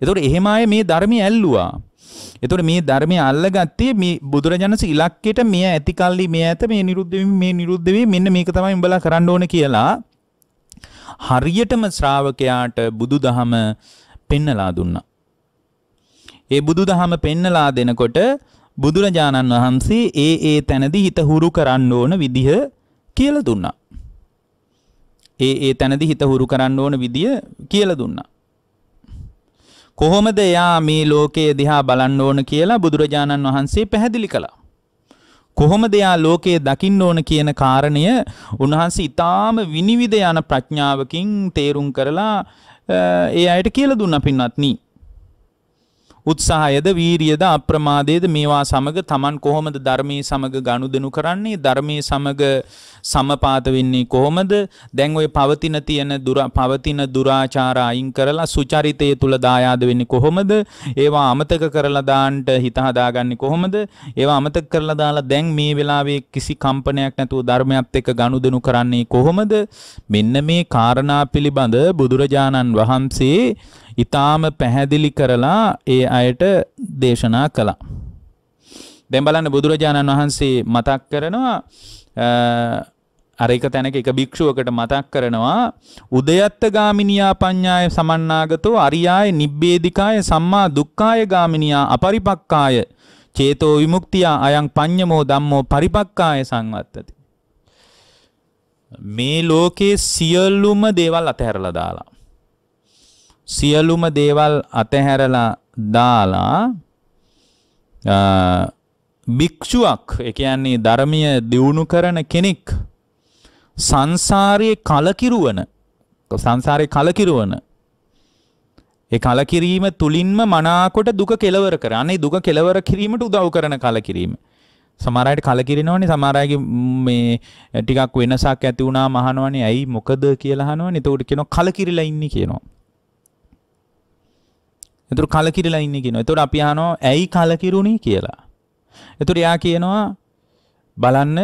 එතකොට එහෙම අය මේ ධර්මය ඇල්ලුවා. එතකොට මේ ධර්මය අල්ලගත්තේ මේ බුදුරජාණන්සේ ඉලක්කයට මේ ඇතිකල්ලි මේ ඇත මේ නිරුද්ධ මේ නිරුද්ධ මෙන්න මේක තමයි උඹලා කරන්න ඕනේ කියලා හරියටම ශ්‍රාවකයාට බුදුදහම පෙන්නලා දුන්නා. ඒ බුදුදහම පෙන්නලා දෙනකොට බුදුරජාණන් වහන්සේ ඒ ඒ තැනදි හිත හුරු කරන්න ඕන විදිහ කියලා දුන්නා. ඒ ඒ තැනදි හිත හුරු කරන්න ඕන විදිය කියලා දුන්නා. කොහොමද එයා මේ ලෝකයේ දිහා බලන්න ඕන කියලා බුදුරජාණන් වහන්සේ පැහැදිලි කළා. කොහොමද එයා ලෝකයේ දකින්න ඕන කියන කාරණය උන්වහන්සේ ඊටාම විනිවිද යන ප්‍රඥාවකින් තේරුම් කරලා ඒ අයට කියලා දුන්නා පින්වත්නි. උත්සාහයද වීරියද අප්‍රමාදයේද මේවා සමග Taman කොහොමද ධර්මයේ සමග ගනුදෙනු කරන්නේ ධර්මයේ සමග සමපාත වෙන්නේ කොහොමද දැන් ওই පවතින තියෙන දුර පවතින දුරාචාර අයින් කරලා සුචරිතය තුල දායාද වෙන්නේ කොහොමද ඒවා අමතක කරලා දාන්න හිත හදාගන්නේ කොහොමද ඒවා අමතක කරලා දාලා දැන් මේ වෙලාවේ කිසි කම්පනයක් නැතුව ධර්මයත් එක්ක ගනුදෙනු කරන්නේ කොහොමද මෙන්න මේ කාරණා පිළිබඳ බුදුරජාණන් වහන්සේ ඊටාම පැහැදිලි කරලා ඒ අයට දේශනා කළා. දැන් බලන්න බුදුරජාණන් වහන්සේ මතක් කරනවා අර එක තැනක එක භික්ෂුවකට මතක් කරනවා උදයත්ත ගාමිනියා පඤ්ඤාය සමන්නාගතෝ අරියාය නිබ්බේධිකාය සම්මා දුක්ඛාය ගාමිනියා අපරිපක්ඛාය චේතෝ විමුක්තිය අයං පඤ්ඤමෝ ධම්මෝ පරිපක්ඛාය සංවත්තති මේ ලෝකේ සියලුම දේවල් අතහැරලා දාලා සියලුම දේවල් අතහැරලා දාලා භික්ෂුවක් ඒ කියන්නේ ධර්මීය දියුණු කරන කෙනෙක් සංසාරයේ කලකිරුවන සංසාරයේ කලකිරුවන ඒ කලකිරීම තුලින්ම මනාකොට දුක කෙලවර කර. අනේ දුක කෙලවර කිරීමට උදව් කරන කලකිරීම. සමහර අයට කලකිරිනවනේ සමහර අයගේ මේ ටිකක් වෙනසක් ඇති වුණාම අහනවනේ ඇයි මොකද කියලා අහනවනේ. එතකොට කියනවා කලකිරිලා ඉන්නේ කියනවා. එතුර කලකිරලා ඉන්න කියන එතුට අපි යනෝ ඇයි කලකිරුණි කියලා. එතුට එයා කියනවා බලන්න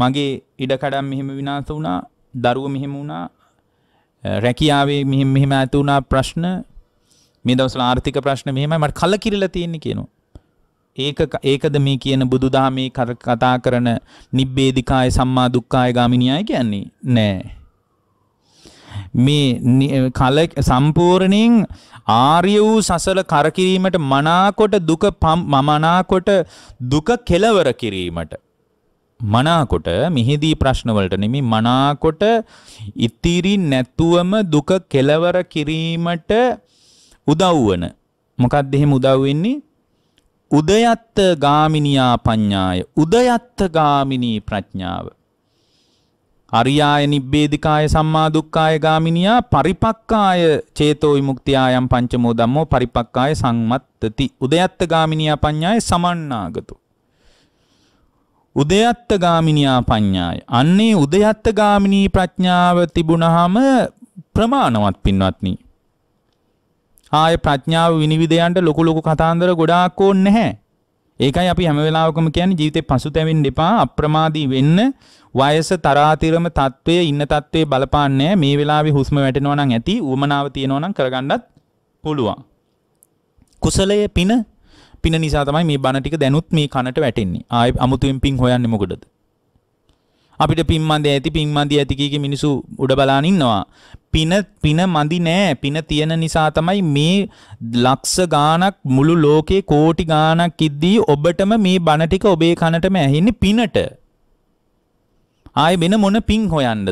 මගේ ඉඩකඩම් මෙහෙම විනාස වුණා දරුව මෙහෙම වුණා රැකියාවේ මෙහෙම මෙහෙම ඇති වුණා ප්‍රශ්න මේ දවස්වල ආර්ථික ප්‍රශ්න මෙහෙමයි මට කලකිරලා තියෙන්නේ කියනවා. ඒක ඒකද මේ කියන බුදුදහමේ කතා කරන නිබ්බේධිකාය සම්මා දුක්ඛාය ගාමිනියයි කියන්නේ නෑ. මේ කල සම්පූර්ණයෙන් ආර්ය වූ සසල කරකිරීමට මනාකොට දුක මමනාකොට දුක කෙලවර කිරීමට මනාකොට මිහිදී ප්‍රශ්නවලට නෙමි මනාකොට ඉතිරි නැතුවම දුක කෙලවර කිරීමට උදව් වන මොකක්ද එහෙම උදව් වෙන්නේ උදයත්ත ගාමිනියා පඤ්ඤාය උදයත්ත ගාමිනී ප්‍රඥාව අරියාය නිබ්බේධිකාය සම්මා දුක්ඛාය ගාමිනියා පරිපක්කාය චේතෝ විමුක්තියායම් පංචමෝ ධම්මෝ පරිපක්කාය සංමත්තති උදයත්ත ගාමිනියා පඤ්ඤාය සමන්නාගතෝ උදයත්ත ගාමිනියා පඤ්ඤාය අන්නේ උදයත්ත ගාමිනී ප්‍රඥාව තිබුණාම ප්‍රමාණවත් පින්වත්නි ආය ප්‍රඥාව විනිවිද යන්න ලොකු ලොකු කතාන්දර ගොඩාක් ඕනේ නැහැ ඒකයි අපි හැම වෙලාවකම කියන්නේ ජීවිතේ පසුතැවෙන්න එපා අප්‍රමාදී වෙන්න වයස තරාතිරම தત્ත්වයේ ඉන්න தત્ත්වයේ බලපාන්නේ මේ වෙලාවේ හුස්ම වැටෙනවා නම් ඇති උවමනාව තියෙනවා නම් කරගන්නත් පුළුවන් කුසලයේ පින පින නිසා තමයි මේ බණ ටික දැනුත් මේ කනට වැටෙන්නේ ආයේ අමුතුවෙන් පින් හොයන්නේ මොකටද අපිට පින් මන්ද ඇති පින් මන්දි ඇති කී කී මිනිසු උඩ බලන් ඉන්නවා. පින පින මදි නෑ. පින තියෙන නිසා තමයි මේ ලක්ෂ ගාණක් මුළු ලෝකේ කෝටි ගාණක් ඉද්දී ඔබටම මේ බණ ටික ඔබේ කනටම ඇහෙන්නේ පිනට. ආයේ වෙන මොන පින් හොයන්නද?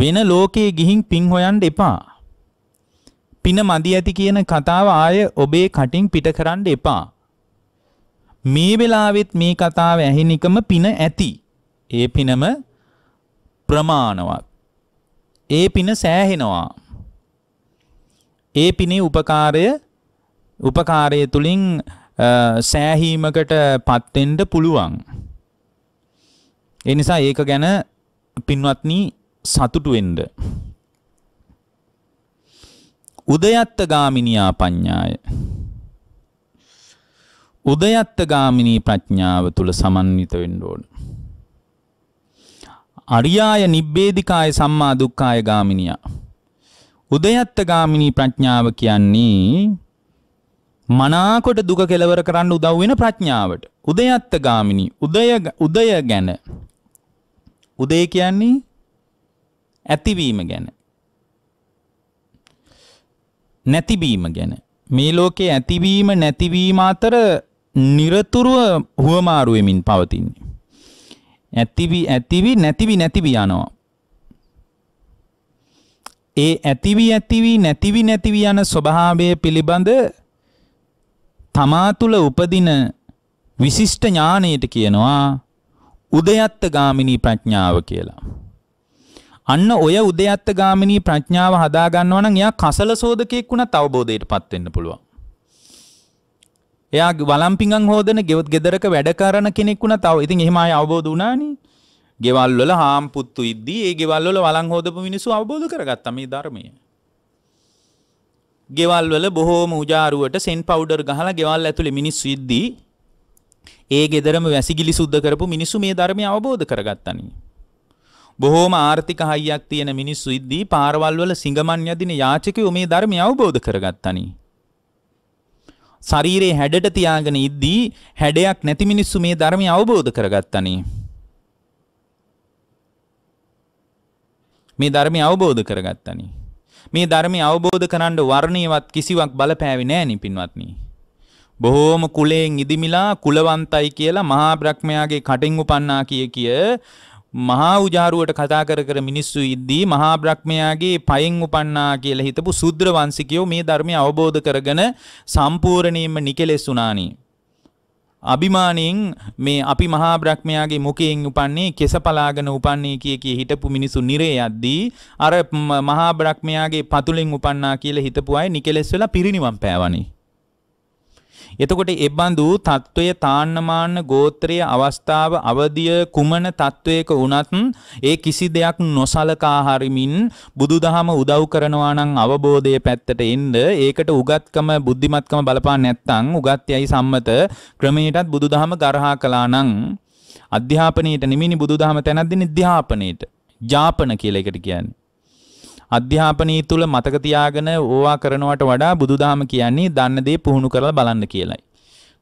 වෙන ලෝකයේ ගිහින් පින් හොයන්න එපා. පින මදි ඇති කියන කතාව ආය ඔබේ කටින් පිට කරන්න එපා. මේ වෙලාවෙත් මේ කතාව ඇහෙන එකම පින ඇති. ඒ පිනම ප්‍රමාණවත්. ඒ පින සෑහෙනවා. ඒ පිනේ උපකාරය උපකාරය තුලින් සෑහීමකට පත්වෙන්න පුළුවන්. ඒ නිසා ඒක ගැන පින්වත්නි සතුටු වෙන්න. උදයත්ත ගාමිනියා පඤ්ඤාය. උදයත්ත ගාමිනී ප්‍රඥාව තුල සමන්විත වෙන්න ඕනේ. අරියාය නිබ්බේධිකාය සම්මා දුක්ඛාය ගාමිනියා. උදයත්ත ගාමිනී ප්‍රඥාව කියන්නේ මනාකොට දුක කෙලවර කරන්න උදව් වෙන ප්‍රඥාවට. උදයත්ත ගාමිනී උදය උදය ගැන. උදය කියන්නේ ඇතිවීම ගැන. නැතිවීම ගැන. මේ ලෝකයේ ඇතිවීම නැතිවීම අතර নিরතුරුව හුවමාරු වෙමින් පවතින්නේ. ඇතිවි ඇතිවි නැතිවි නැතිවි යනවා. ඒ ඇතිවි ඇතිවි නැතිවි නැතිවි යන ස්වභාවය පිළිබඳ තමා තුළ උපදින විශිෂ්ට ඥානයට කියනවා උදයත්ත ගාමිනී ප්‍රඥාව කියලා. අන්න ඔය උදයත්ත ගාමිනී ප්‍රඥාව හදාගන්නවා නම් එයා කසල සෝදකයෙක් වුණත් අවබෝධයටපත් වෙන්න පුළුවන්. එයා වලම්පිඟන් හෝදන ගෙවත් ගෙදරක වැඩ කරන කෙනෙක් වුණ තව ඉතින් එහෙමයි අවබෝධ වුණානේ ගෙවල්වල හාම් පුත්තු ඉද්දී ඒ ගෙවල්වල වලං හෝදපු මිනිස්සු අවබෝධ කරගත්තා මේ ධර්මය. ගෙවල්වල බොහෝම උජාරුවට සෙන් පවුඩර් ගහලා ගෙවල් ඇතුලේ මිනිස්සු ඉද්දී ඒ ගෙදරම වැසිගිලි සුද්ධ කරපු මිනිස්සු මේ ධර්මය අවබෝධ කරගත්තනේ. බොහෝම ආර්ථික හයියක් තියෙන මිනිස්සු ඉද්දී පාරවල්වල සිඟමන් යදින යාචකයෝ මේ ධර්මය අවබෝධ කරගත්තනේ. ශරීරයේ හැඩට තියාගෙන ඉද්දී හැඩයක් නැති මිනිස්සු මේ ධර්මය අවබෝධ කරගත්තනේ. මේ ධර්මය අවබෝධ කරගත්තනේ. මේ ධර්මය අවබෝධ කරන්න වර්ණයවත් කිසිවක් බලපෑවේ නෑනේ පින්වත්නි. බොහෝම කුලයෙන් ඉදිමිලා කුලවන්තයි කියලා මහා බ්‍රහ්මයාගේ කටින් උපන්නා කිය කිය මහා උජාරුවට කතා කර කර මිනිස්සු ඉද්දී මහා බ්‍රහ්මයාගේ පයෙන් උපන්නා කියලා හිතපු සුද්‍ර වංශිකයෝ මේ ධර්මය අවබෝධ කරගෙන සම්පූර්ණයෙන්ම නිකලෙස් වුණානේ. අභිමානයෙන් මේ අපි මහා බ්‍රහ්මයාගේ මුඛයෙන් උපන්නේ කෙස පලාගෙන උපන්නේ කිය කී හිටපු මිනිසු නිරේ යද්දී අර මහා බ්‍රහ්මයාගේ පතුලෙන් උපන්නා කියලා හිතපු අය නිකලෙස් වෙලා පිරිණිවන් පෑවනේ. එතකොට එබඳු තත්වය තාන්නමාන ගෝත්‍රය අවස්ථාව අවධිය කුමන තත්වයක වුණත් ඒ කිසි දෙයක් නොසලකා හරිමින් බුදුදහම උදව් කරනවා නම් අවබෝධයේ පැත්තට එන්න ඒකට උගත්කම බුද්ධිමත්කම බලපාන්න නැත්නම් උගත්යයි සම්මත ක්‍රමයටත් බුදුදහම ගරහා කළා නම් අධ්‍යාපනයේට නිමිනි බුදුදහම තැනක් දෙන්නේ අධ්‍යාපනයේට ජාපන කියලා එකට කියන්නේ අධ්‍යාපනයේ තුල මතක තියාගෙන ඕවා කරනවට වඩා බුදුදහම කියන්නේ දන්න දේ පුහුණු කරලා බලන්න කියලයි.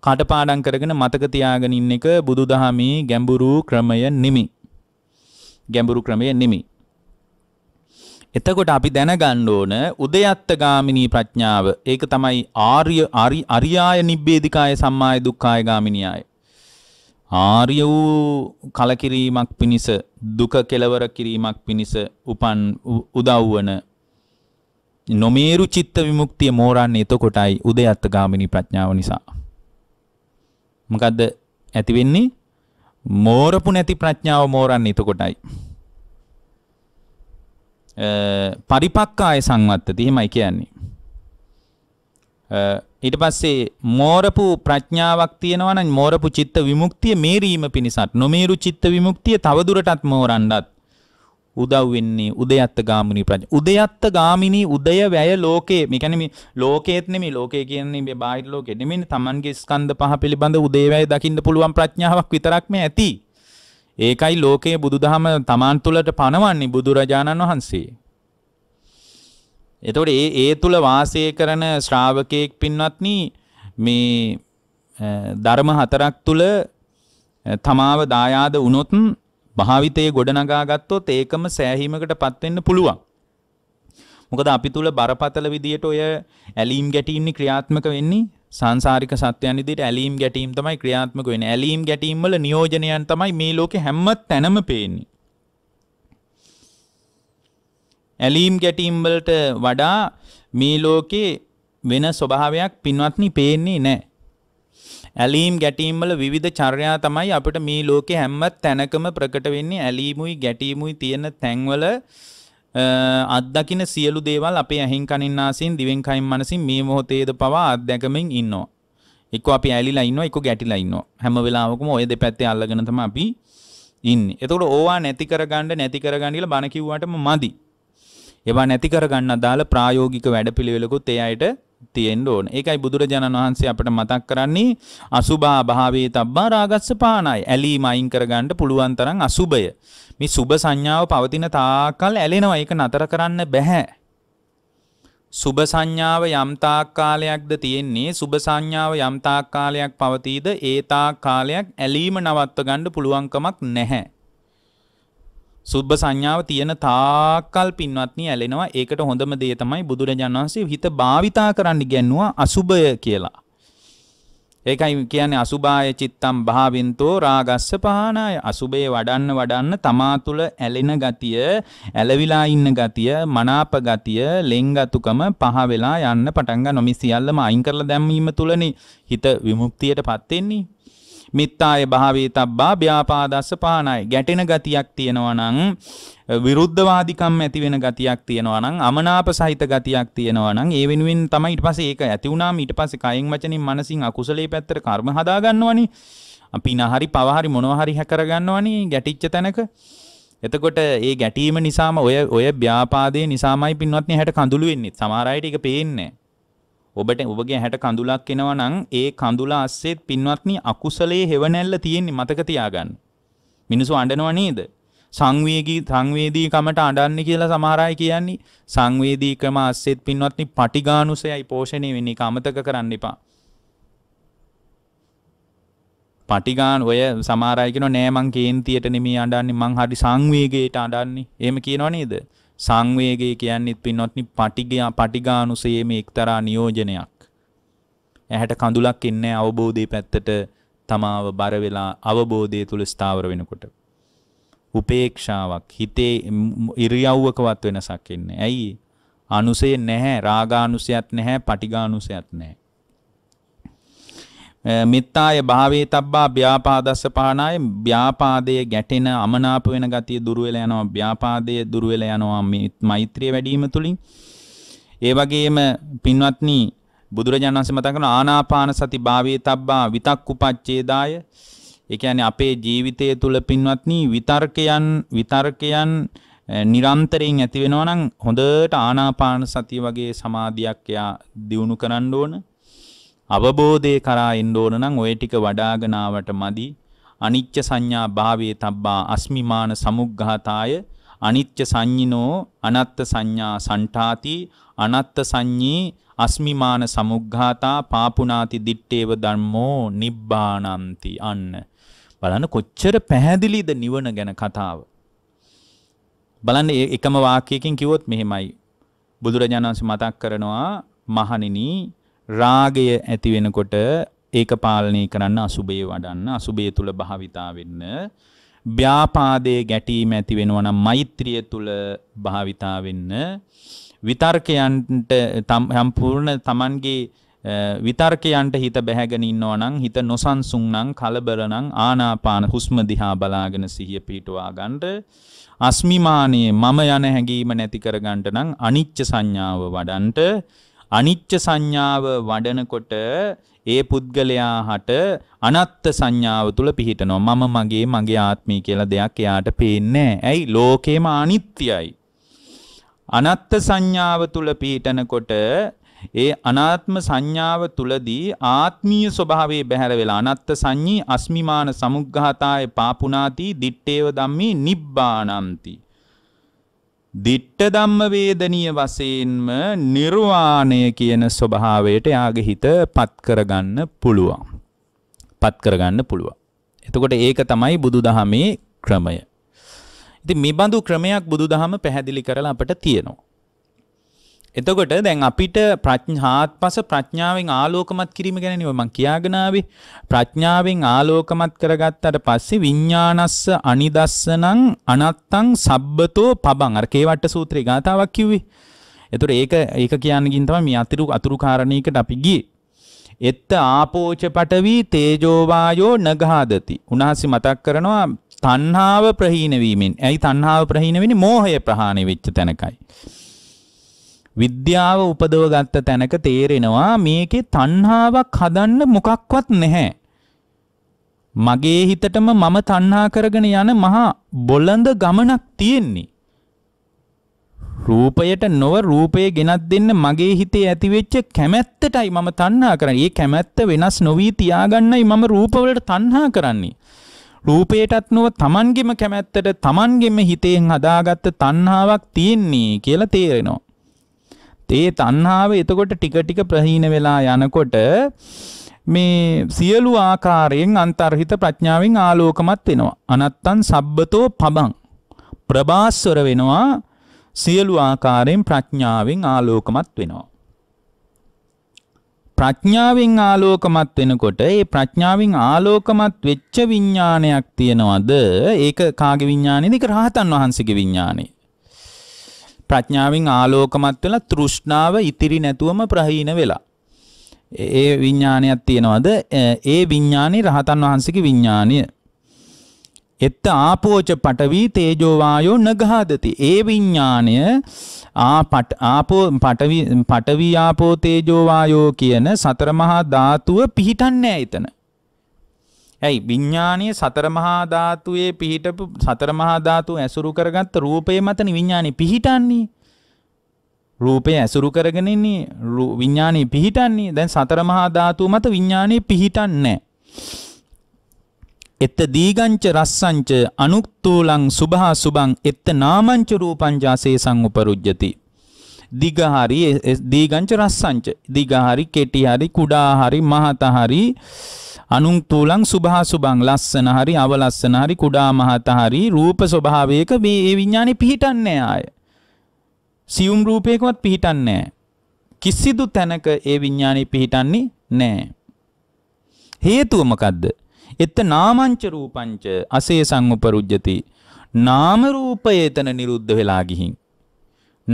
කටපාඩම් කරගෙන මතක තියාගෙන ඉන්න එක බුදුදහමේ ගැඹුරු ක්‍රමය නිමි. ගැඹුරු ක්‍රමය නිමි. එතකොට අපි දැනගන්න ඕන උදයත්ත ගාමිනී ප්‍රඥාව. ඒක තමයි ආර්ය අරියාය නිබ්බේධිකාය සම්මාය දුක්ඛාය ගාමිනියාය. ආර්ය වූ කලකිරීමක් පිණිස දුක කෙලවර කිරීමක් පිණිස උපන් උදව්වන නොමේරු චිත්ත විමුක්තිය මෝරන්නේ එතකොටයි උදයත්ත ගාමිනී ප්‍රඥාව නිසා. මොකද්ද ඇති වෙන්නේ? මෝරපු නැති ප්‍රඥාව මෝරන්නේ එතකොටයි. පරිපක්කාය සංවත්තති එහෙමයි කියන්නේ. ඊට පස්සේ මෝරපු ප්‍රඥාවක් තියෙනවා නම් මෝරපු චිත්ත විමුක්තිය මේරීම පිණිසත් නොමේරු චිත්ත විමුක්තිය තවදුරටත් මෝරණ්ඩත් උදව් වෙන්නේ උදයත්ත ගාමිනී ප්‍රඥා. උදයත්ත ගාමිනී උදය වැය ලෝකේ. මේ කියන්නේ මේ ලෝකේත් නෙමෙයි ලෝකේ කියන්නේ මේ බාහිර ලෝකේ නෙමෙයි. Tamanගේ ස්කන්ධ පහ පිළිබඳ උදේ වැය දකින්න පුළුවන් ප්‍රඥාවක් විතරක් මේ ඇති. ඒකයි ලෝකයේ බුදුදහම Taman තුලට පනවන්නේ බුදුරජාණන් වහන්සේ. එතකොට ඒ ඒ තුල වාසය කරන ශ්‍රාවකයෙක් පින්වත්නි මේ ධර්ම හතරක් තුල තමාව දායාද වුණොත් භාවිතයේ ගොඩනගා ගත්තොත් ඒකම සෑහීමකටපත් වෙන්න පුළුවන්. මොකද අපි තුල බරපතල විදියට ඔය ඇලීම් ගැටීම් ක්‍රියාත්මක වෙන්නේ සංසාරික සත්‍යයන් විදියට ඇලීම් ගැටීම් තමයි ක්‍රියාත්මක වෙන්නේ. ඇලීම් ගැටීම් වල නියෝජනයන් තමයි මේ ලෝකේ හැම තැනම පේන්නේ. ඇලීම් ගැටීම් වලට වඩා මේ ලෝකේ වෙන ස්වභාවයක් පින්වත්නි පේන්නේ නැහැ. ඇලීම් ගැටීම් වල විවිධ චර්යා තමයි අපිට මේ ලෝකේ හැම තැනකම ප්‍රකට වෙන්නේ ඇලීමුයි ගැටීමුයි තියෙන තැන්වල අත්දකින සියලු දේවල් අපේ ඇහෙන් කනින් නාසයෙන් දිවෙන් කයින් මනසින් මේ මොහොතේද පවා අත්දැකමින් ඉන්නවා. එක්ක අපි ඇලිලා ඉන්නවා එක්ක ගැටිලා ඉන්නවා. හැම වෙලාවකම ওই දෙපැත්තේ අල්ලගෙන තමයි අපි ඉන්නේ. එතකොට ඕවා නැති කරගන්න නැති කරගන්න කියලා බණ කිව්වට මදි. ඒවා නැති කරගන්න අදාළ ප්‍රායෝගික වැඩපිළිවෙලකුත් ඒ අයට තියෙන්න ඕන. ඒකයි බුදුරජාණන් වහන්සේ අපට මතක් කරන්නේ අසුභා භාවේ තබ්බා රාගස්ස පානයි. ඇලීම අයින් කරගන්න පුළුවන් තරම් අසුභය. මේ සුභ සංඥාව පවතින තාකල් ඇලෙනවා. ඒක නතර කරන්න බෑ. සුභ සංඥාව යම් තාක් කාලයක්ද තියෙන්නේ සුභ සංඥාව යම් තාක් කාලයක් පවතීද ඒ තාක් කාලයක් ඇලීම නවත්ව ගන්න පුළුවන්කමක් නැහැ සුබ්බ සංඥාව තියෙන තාක්කල් පින්වත්නි ඇලෙනවා. ඒකට හොඳම දේ තමයි බුදුරජාණන් වහන්සේ හිත භාවිතා කරන්න ඉගෙනුවා අසුබය කියලා. ඒකයි කියන්නේ අසුභාය චිත්තම් භාවින්තෝ රාගස්ස පහනාය. අසුබේ වඩන්න වඩන්න තමා තුළ ඇලෙන ගතිය, ඇලවිලා ඉන්න ගතිය, මනාප ගතිය, ලෙන්ගතුකම පහ වෙලා යන්න පටන් ගන්නවා. මේ සියල්ලම අයින් කරලා දැමීම තුලනේ හිත විමුක්තියටපත් වෙන්නේ. මිත්තාය භාවේතබ්බා ව්‍යාපාදස්ස පානයි ගැටෙන ගතියක් තියෙනවා නම් විරුද්ධවාදිකම් ඇති වෙන ගතියක් තියෙනවා නම් අමනාප සහිත ගතියක් තියෙනවා නම් ඒ වෙනුවෙන් තමයි ඊට පස්සේ ඒක ඇති වුණාම ඊට පස්සේ කයෙන් වචනින් මනසින් අකුසලයේ පැත්තට කර්ම හදා ගන්නවනේ අපි නහරි පවහරි මොනවා හරි හැකර ගන්නවනේ ගැටිච්ච තැනක එතකොට ඒ ගැටීම නිසාම ඔය ඔය ව්‍යාපාදේ නිසාමයි පින්වත්නි හැට කඳුළු වෙන්නේ සමහර අයට ඒක පේන්නේ නැහැ ඔබට ඔබගේ හැට කඳුලක් එනවා නම් ඒ කඳුල අස්සෙත් පින්වත්නි අකුසලයේ හෙවණැල්ල තියෙන්නේ මතක තියාගන්න. මිනිස්සු අඬනවා නේද? සංවේගී සංවේදීකමට අඬන්නේ කියලා සමහර අය කියන්නේ සංවේදීකම අස්සෙත් පින්වත්නි පටිගානුසයයි පෝෂණය වෙන්නේ කමතක කරන්න එපා. පටිගාන ඔය සමහර අය කියනවා නෑ මං කේන්තියට නෙමෙයි අඬන්නේ මං හරි සංවේගයට අඬන්නේ. එහෙම කියනවා නේද? සංවේගය කියන්නේත් පින්වත්නි පටිගා පටිගානුසයේ මේ එක්තරා නියෝජනයක්. ඇහැට කඳුලක් ඉන්නේ අවබෝධයේ පැත්තට තමාව බර වෙලා අවබෝධය තුල ස්ථාවර වෙනකොට. උපේක්ෂාවක් හිතේ ඉරියව්වකවත් වෙනසක් ඉන්නේ. ඇයි? අනුසය නැහැ, රාගානුසයත් නැහැ, පටිගානුසයත් නැහැ. මිත්තාය භාවේ තබ්බා ව්‍යාපාදස්ස පහනාය ව්‍යාපාදයේ ගැටෙන අමනාප වෙන ගතිය දුර වෙලා යනවා ව්‍යාපාදයේ දුර වෙලා යනවා මෛත්‍රිය වැඩි වීම තුලින් ඒ වගේම පින්වත්නි බුදුරජාණන් වහන්සේ මතක් කරන ආනාපාන සති භාවේ තබ්බා විතක්කුපච්ඡේදාය ඒ කියන්නේ අපේ ජීවිතය තුළ පින්වත්නි විතර්කයන් විතර්කයන් නිරන්තරයෙන් ඇති වෙනවා නම් හොඳට ආනාපාන සතිය වගේ සමාධියක් යා දියුණු කරන්න ඕන. අවබෝධය කරා එන්න ඕන නම් ওই ටික වඩාගෙන ආවට මදි. අනිච්ච සංඥා භාවයේ තබ්බා අස්මිමාන සමුග්ඝාතාය අනිච්ච සංඤිනෝ අනත්ත් සංඥා සණ්ඨාති අනත්ත් සංඤී අස්මිමාන සමුග්ඝාතා පාපුනාති දිත්තේව ධම්මෝ නිබ්බානಂತಿ අන්න බලන්න කොච්චර පැහැදිලිද නිවන ගැන කතාව. බලන්න එකම වාක්‍යයකින් කිව්වොත් මෙහෙමයි. බුදුරජාණන් වහන්සේ මතක් කරනවා මහණෙනි රාගය ඇති වෙනකොට ඒක පාලනය කරන්න අසුබේ වඩන්න අසුබේ තුල භාවිතා වෙන්න ව්‍යාපාදයේ ගැටීම ඇති වෙනවා නම් මෛත්‍රිය තුල භාවිතා වෙන්න විතර්කයන්ට සම්පූර්ණ Tamanගේ විතර්කයන්ට හිත බැහැගෙන ඉන්නවා නම් හිත නොසන්සුන් නම් කලබල නම් ආනාපාන හුස්ම දිහා බලාගෙන සිහිය පිටවා ගන්නට අස්මිමානයේ මම යන හැඟීම නැති කර ගන්නට නම් අනිච්ච සංඥාව වඩන්නට අනිච්ච සංඥාව වඩනකොට ඒ පුද්ගලයා හට අනත්ත් සංඥාව තුල පිහිටනවා. මම මගේ මගේ ආත්මය කියලා දෙයක් එයාට පේන්නේ නැහැ. ඇයි? ලෝකේම අනිත්‍යයි. අනත්ත් සංඥාව තුල පිහිටනකොට ඒ අනාත්ම සංඥාව තුලදී ආත්මීය ස්වභාවයේ බැහැර වෙලා අනත්ත් සංඤී අස්මිමාන සමුග්ඝාතාය පාපුණාති දිත්තේව ධම්මේ නිබ්බානಂತಿ දිට්ට ධම්ම වේදනීය වශයෙන්ම නිර්වාණය කියන ස්වභාවයට යාගේ හිත පත් කරගන්න පුළුවන්. පත් කරගන්න පුළුවන්. එතකොට ඒක තමයි බුදුදහමේ ක්‍රමය. ඉතින් මේ බඳු ක්‍රමයක් බුදුදහම පැහැදිලි කරලා අපට තියෙනවා. එතකොට දැන් අපිට ප්‍රඥාත් පස ප්‍රඥාවෙන් ආලෝකමත් කිරීම ගැනනිව මං කියාගෙනාවේ ප්‍රඥාවෙන් ආලෝකමත් කරගත්තට පස්සේ විඤ්ඥානස්ස අනිදස්සනං අනත්තං සබ්බතෝ පබං අර්කේවට සූත්‍රය ගාතාවක් කිව්වේ. එතුට ඒක ඒක කියන්නගින් තම මේ අතිරු අතුරුකාරණයකට අපි ගිය. එත්ත ආපෝච පටවී තේජෝවායෝ නගාදති. උනාහසි මතක් කරනවා තන්හාාව ප්‍රහීනවීමෙන් ඇයි තන්හාාව ප්‍රහීනවෙනි මෝහය ප්‍රහාණය වෙච්ච තැනකයි. විද්‍යාව උපදව ගත්ත තැනක තේරෙනවා මේකේ තණ්හාවක් හදන්න මොකක්වත් නැහැ. මගේ හිතටම මම තණ්හා කරගෙන යන මහා බොළඳ ගමනක් තියෙන්නේ. රූපයට නොව රූපය ගෙනත් දෙන්න මගේ හිතේ ඇතිවෙච්ච කැමැත්තටයි මම තණ්හා කරන්නේ. ඒ කැමැත්ත වෙනස් නොවී තියාගන්නයි මම රූපවලට තණ්හා කරන්නේ. රූපයටත් නොව තමන්ගෙම කැමැත්තට තමන්ගෙම හිතෙන් හදාගත්ත තණ්හාවක් තියෙන්නේ කියලා තේරෙනවා. ඒ තණ්හාව එතකොට ටික ටික ප්‍රහීන වෙලා යනකොට මේ සියලු ආකාරයෙන් අන්තර්හිත ප්‍රඥාවෙන් ආලෝකමත් වෙනවා. අනත්තන් සබ්බතෝ පබං. ප්‍රභාස්වර වෙනවා සියලු ආකාරයෙන් ප්‍රඥාවෙන් ආලෝකමත් වෙනවා. ප්‍රඥාවෙන් ආලෝකමත් වෙනකොට ඒ ප්‍රඥාවෙන් ආලෝකමත් වෙච්ච විඥානයක් තියනවද? ඒක කාගේ විඥානේද? ඒක රහතන් වහන්සේගේ විඥානේ. ප්‍රඥාවෙන් ආලෝකමත් වෙලා තෘෂ්ණාව ඉතිරි නැතුවම ප්‍රහීන වෙලා. ඒ විඥානයක් තියෙනවද? ඒ විඥානේ රහතන් වහන්සේගේ විඥානය. එත් ආපෝච පටවි තේජෝ වායෝ නඝාදති. ඒ විඥාණය ආපට ආපෝ පටවි පටවි ආපෝ තේජෝ වායෝ කියන සතර මහා ධාතුව පිහිටන්නේ නැහැ එතන. ඇයි විඥානීය සතර මහා ධාතුයේ පිහිටපු සතර මහා ධාතු ඇසුරු කරගත්ත රූපේ මතනි විඥානි පිහිටන්නේ. රූපේ ඇසුරු කරගෙන ඉන්නේ විඥානි පිහිටන්නේ. දැන් සතර මහා ධාතු මත විඥානි පිහිටන්නේ එත්ත දීගංච රස්සංච අනුක්තූලං සුභා සුභං එත්ත නාමංච රූපංජාසේසං උපරුජ්ජති දිග හරි දීගංච රස්සංච දිග හරි කෙටි හරි කුඩා හරි මහත හරි අනුන්තුලං සුභාසුභං ලස්සන හරි අවලස්සන හරි කුඩා මහත හරි රූප ස්වභාවයක මේ ඒ විඥානේ පිහිටන්නේ ආය. සියුම් රූපයකවත් පිහිටන්නේ නැහැ. කිසිදු තැනක ඒ විඥානේ පිහිටන්නේ නැහැ. හේතුව මොකද්ද? එත්ත නාමංච රූපංච අසේසං උපරුජ්ජති. නාම රූපය එතන නිරුද්ධ වෙලා ගිහින්.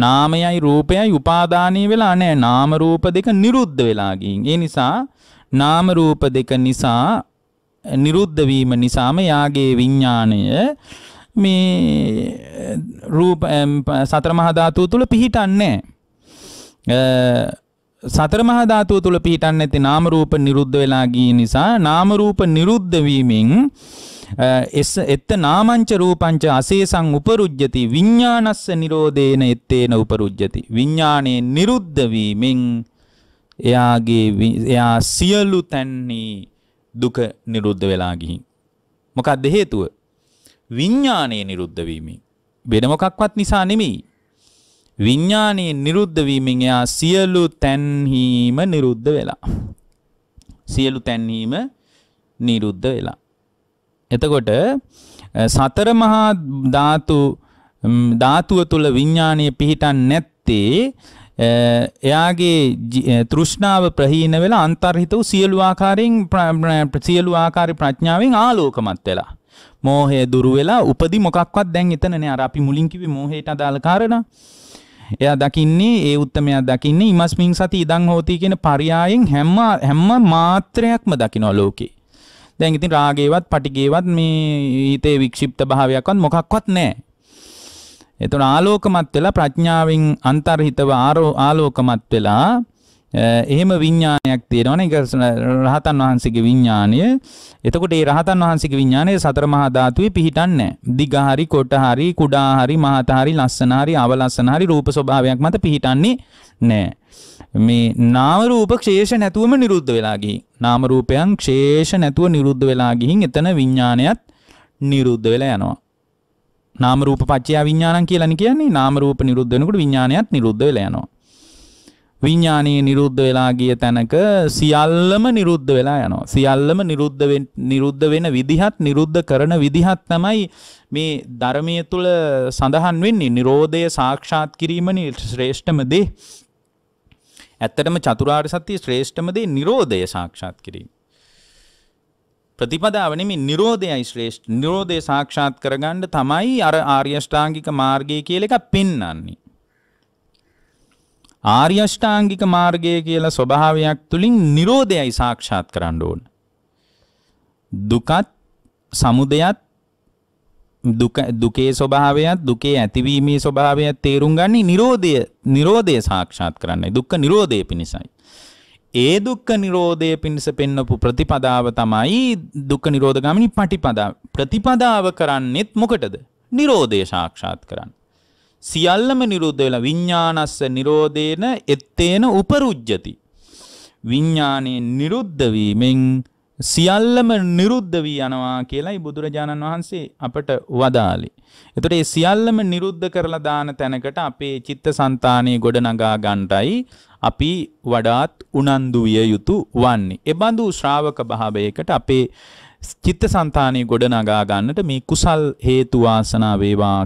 නාමයයි රූපයයි උපාදානය වෙලා නැහැ. නාම රූප දෙක නිරුද්ධ වෙලා ගිහින්. ඒ නිසා නාම රූප දෙක නිසා නිරුද්ධ වීම නිසාම යාගේ විඥාණය මේ රූප සතර මහා ධාතුව තුල පිහිටන්නේ සතර මහා ධාතුව තුල පිහිටන්නේ නැති නාම රූප නිරුද්ධ වෙලා ගිය නිසා නාම රූප නිරුද්ධ වීමෙන් එස එත්ත නාමංච රූපංච අශේෂං උපරුජ්ජති විඥානස්ස නිරෝධේන එත්තේන උපරුජ්ජති විඥානේ නිරුද්ධ වීමෙන් එයාගේ එයා සියලු තැන්නේ දුක නිරුද්ධ වෙලා ගිහින්. මොකක්ද හේතුව? විඥානයේ නිරුද්ධ වීමෙන්. වෙන මොකක්වත් නිසා නෙමෙයි. විඥානයේ නිරුද්ධ වීමෙන් එයා සියලු තැන්හිම නිරුද්ධ වෙලා. සියලු තැන්හිම නිරුද්ධ වෙලා. එතකොට සතර මහා ධාතු ධාතුව තුල විඥානය පිහිටන් නැත්තේ එයාගේ තෘෂ්ණාව ප්‍රහීන වෙලා අන්තර්හිත වූ සියලු ආකාරයෙන් සියලු ආකාරي ප්‍රඥාවෙන් ආලෝකමත් වෙලා මෝහය දුරු වෙලා උපදි මොකක්වත් දැන් එතනනේ අර අපි මුලින් කිව්වේ මෝහයට අදාළ කාරණා එයා දකින්නේ ඒ උත්තමයා දකින්නේ ඉමස්මින් සති ඉදං හෝති කියන පරයායෙන් හැම හැම මාත්‍රයක්ම දකිනවා ලෝකේ දැන් ඉතින් රාගේවත් පටිගේවත් මේ හිතේ වික්ෂිප්ත භාවයක්වත් මොකක්වත් නැහැ එතකොට ආලෝකමත් වෙලා ප්‍රඥාවෙන් අන්තර්හිතව ආලෝකමත් වෙලා එහෙම විඤ්ඥානයක් තියෙනවන එක රහතන් වහන්සේගේ විඤ්ඥානය එතකොට ඒ රහතන් වහන්සේගේ විඤ්ඥානය සතර මහධාතුවේ පිහිටන්න දිගහරි කොටහරි කුඩාහරි මහතහරි ලස්සනහරි අවලස්සනහරි රූප ස්වභාවයක් මත පිහිටන්නේ නෑ. මේ නාමරූප ක්ෂේෂ නැතුවම නිරුද්ධ වෙලාගී නාමරූපයන් ක්ෂේෂ නැතුව නිරුද්ධ වෙලාගිහින් එතන විඤ්ඥානයත් නිරුද්ධ වෙලා යනවා. නාම රූප පත්‍ය විඥානං කියලානේ කියන්නේ නාම රූප නිරුද්ධ වෙනකොට විඥානයත් නිරුද්ධ වෙලා යනවා. විඥානයේ නිරුද්ධ වෙලා ගිය තැනක සියල්ලම නිරුද්ධ වෙලා යනවා. සියල්ලම නිරුද්ධ නිරුද්ධ වෙන විදිහත් නිරුද්ධ කරන විදිහත් තමයි මේ ධර්මයේ තුල සඳහන් වෙන්නේ. Nirodhaය සාක්ෂාත් කිරීමනේ ශ්‍රේෂ්ඨම දේ. ඇත්තටම චතුරාර්ය සත්‍ය ශ්‍රේෂ්ඨම දේ Nirodhaය සාක්ෂාත් කිරීම. ප්‍රතිපදාව නෙමෙයි නිරෝධයයි ශ්‍රේෂ්ඨ. නිරෝධය සාක්ෂාත් කරගන්න තමයි අර ආර්ය ශ්‍රාංගික මාර්ගය කියලා එකක් පෙන්වන්නේ. ආර්ය ශ්‍රාංගික මාර්ගය කියලා ස්වභාවයක් තුලින් නිරෝධයයි සාක්ෂාත් කරන්න ඕන. දුකත් සමුදයත් දුක දුකේ ස්වභාවයත් දුකේ ඇතිවීමේ ස්වභාවයත් තේරුම් ගන්නේ නිරෝධය නිරෝධය සාක්ෂාත් කරන්නයි. දුක්ඛ නිරෝධය පිණිසයි. ඒ දුක්ඛ නිරෝධය පිණිස පෙන්වපු ප්‍රතිපදාව තමයි දුක්ඛ නිරෝධගාමිනී පටිපදාව. ප්‍රතිපදාව කරන්නෙත් මොකටද? නිරෝධය සාක්ෂාත් කරන්න. සියල්ලම නිරුද්ධ වෙලා විඥානස්ස නිරෝධේන එත්තේන උපරුජ්ජති. විඥානයේ නිරුද්ධ වීමෙන් සියල්ලම නිරුද්ධ වී යනවා කියලායි බුදුරජාණන් වහන්සේ අපට වදාළේ. එතකොට මේ සියල්ලම නිරුද්ධ කරලා දාන තැනකට අපේ චිත්තසංතානෙ ගොඩනගා ගන්නටයි අපි වඩාත් උනන්දු විය යුතු වන්නේ. එබඳු ශ්‍රාවක භාවයකට අපේ චිත්තසංතානෙ ගොඩනගා ගන්නට මේ කුසල් හේතු වාසනා වේවා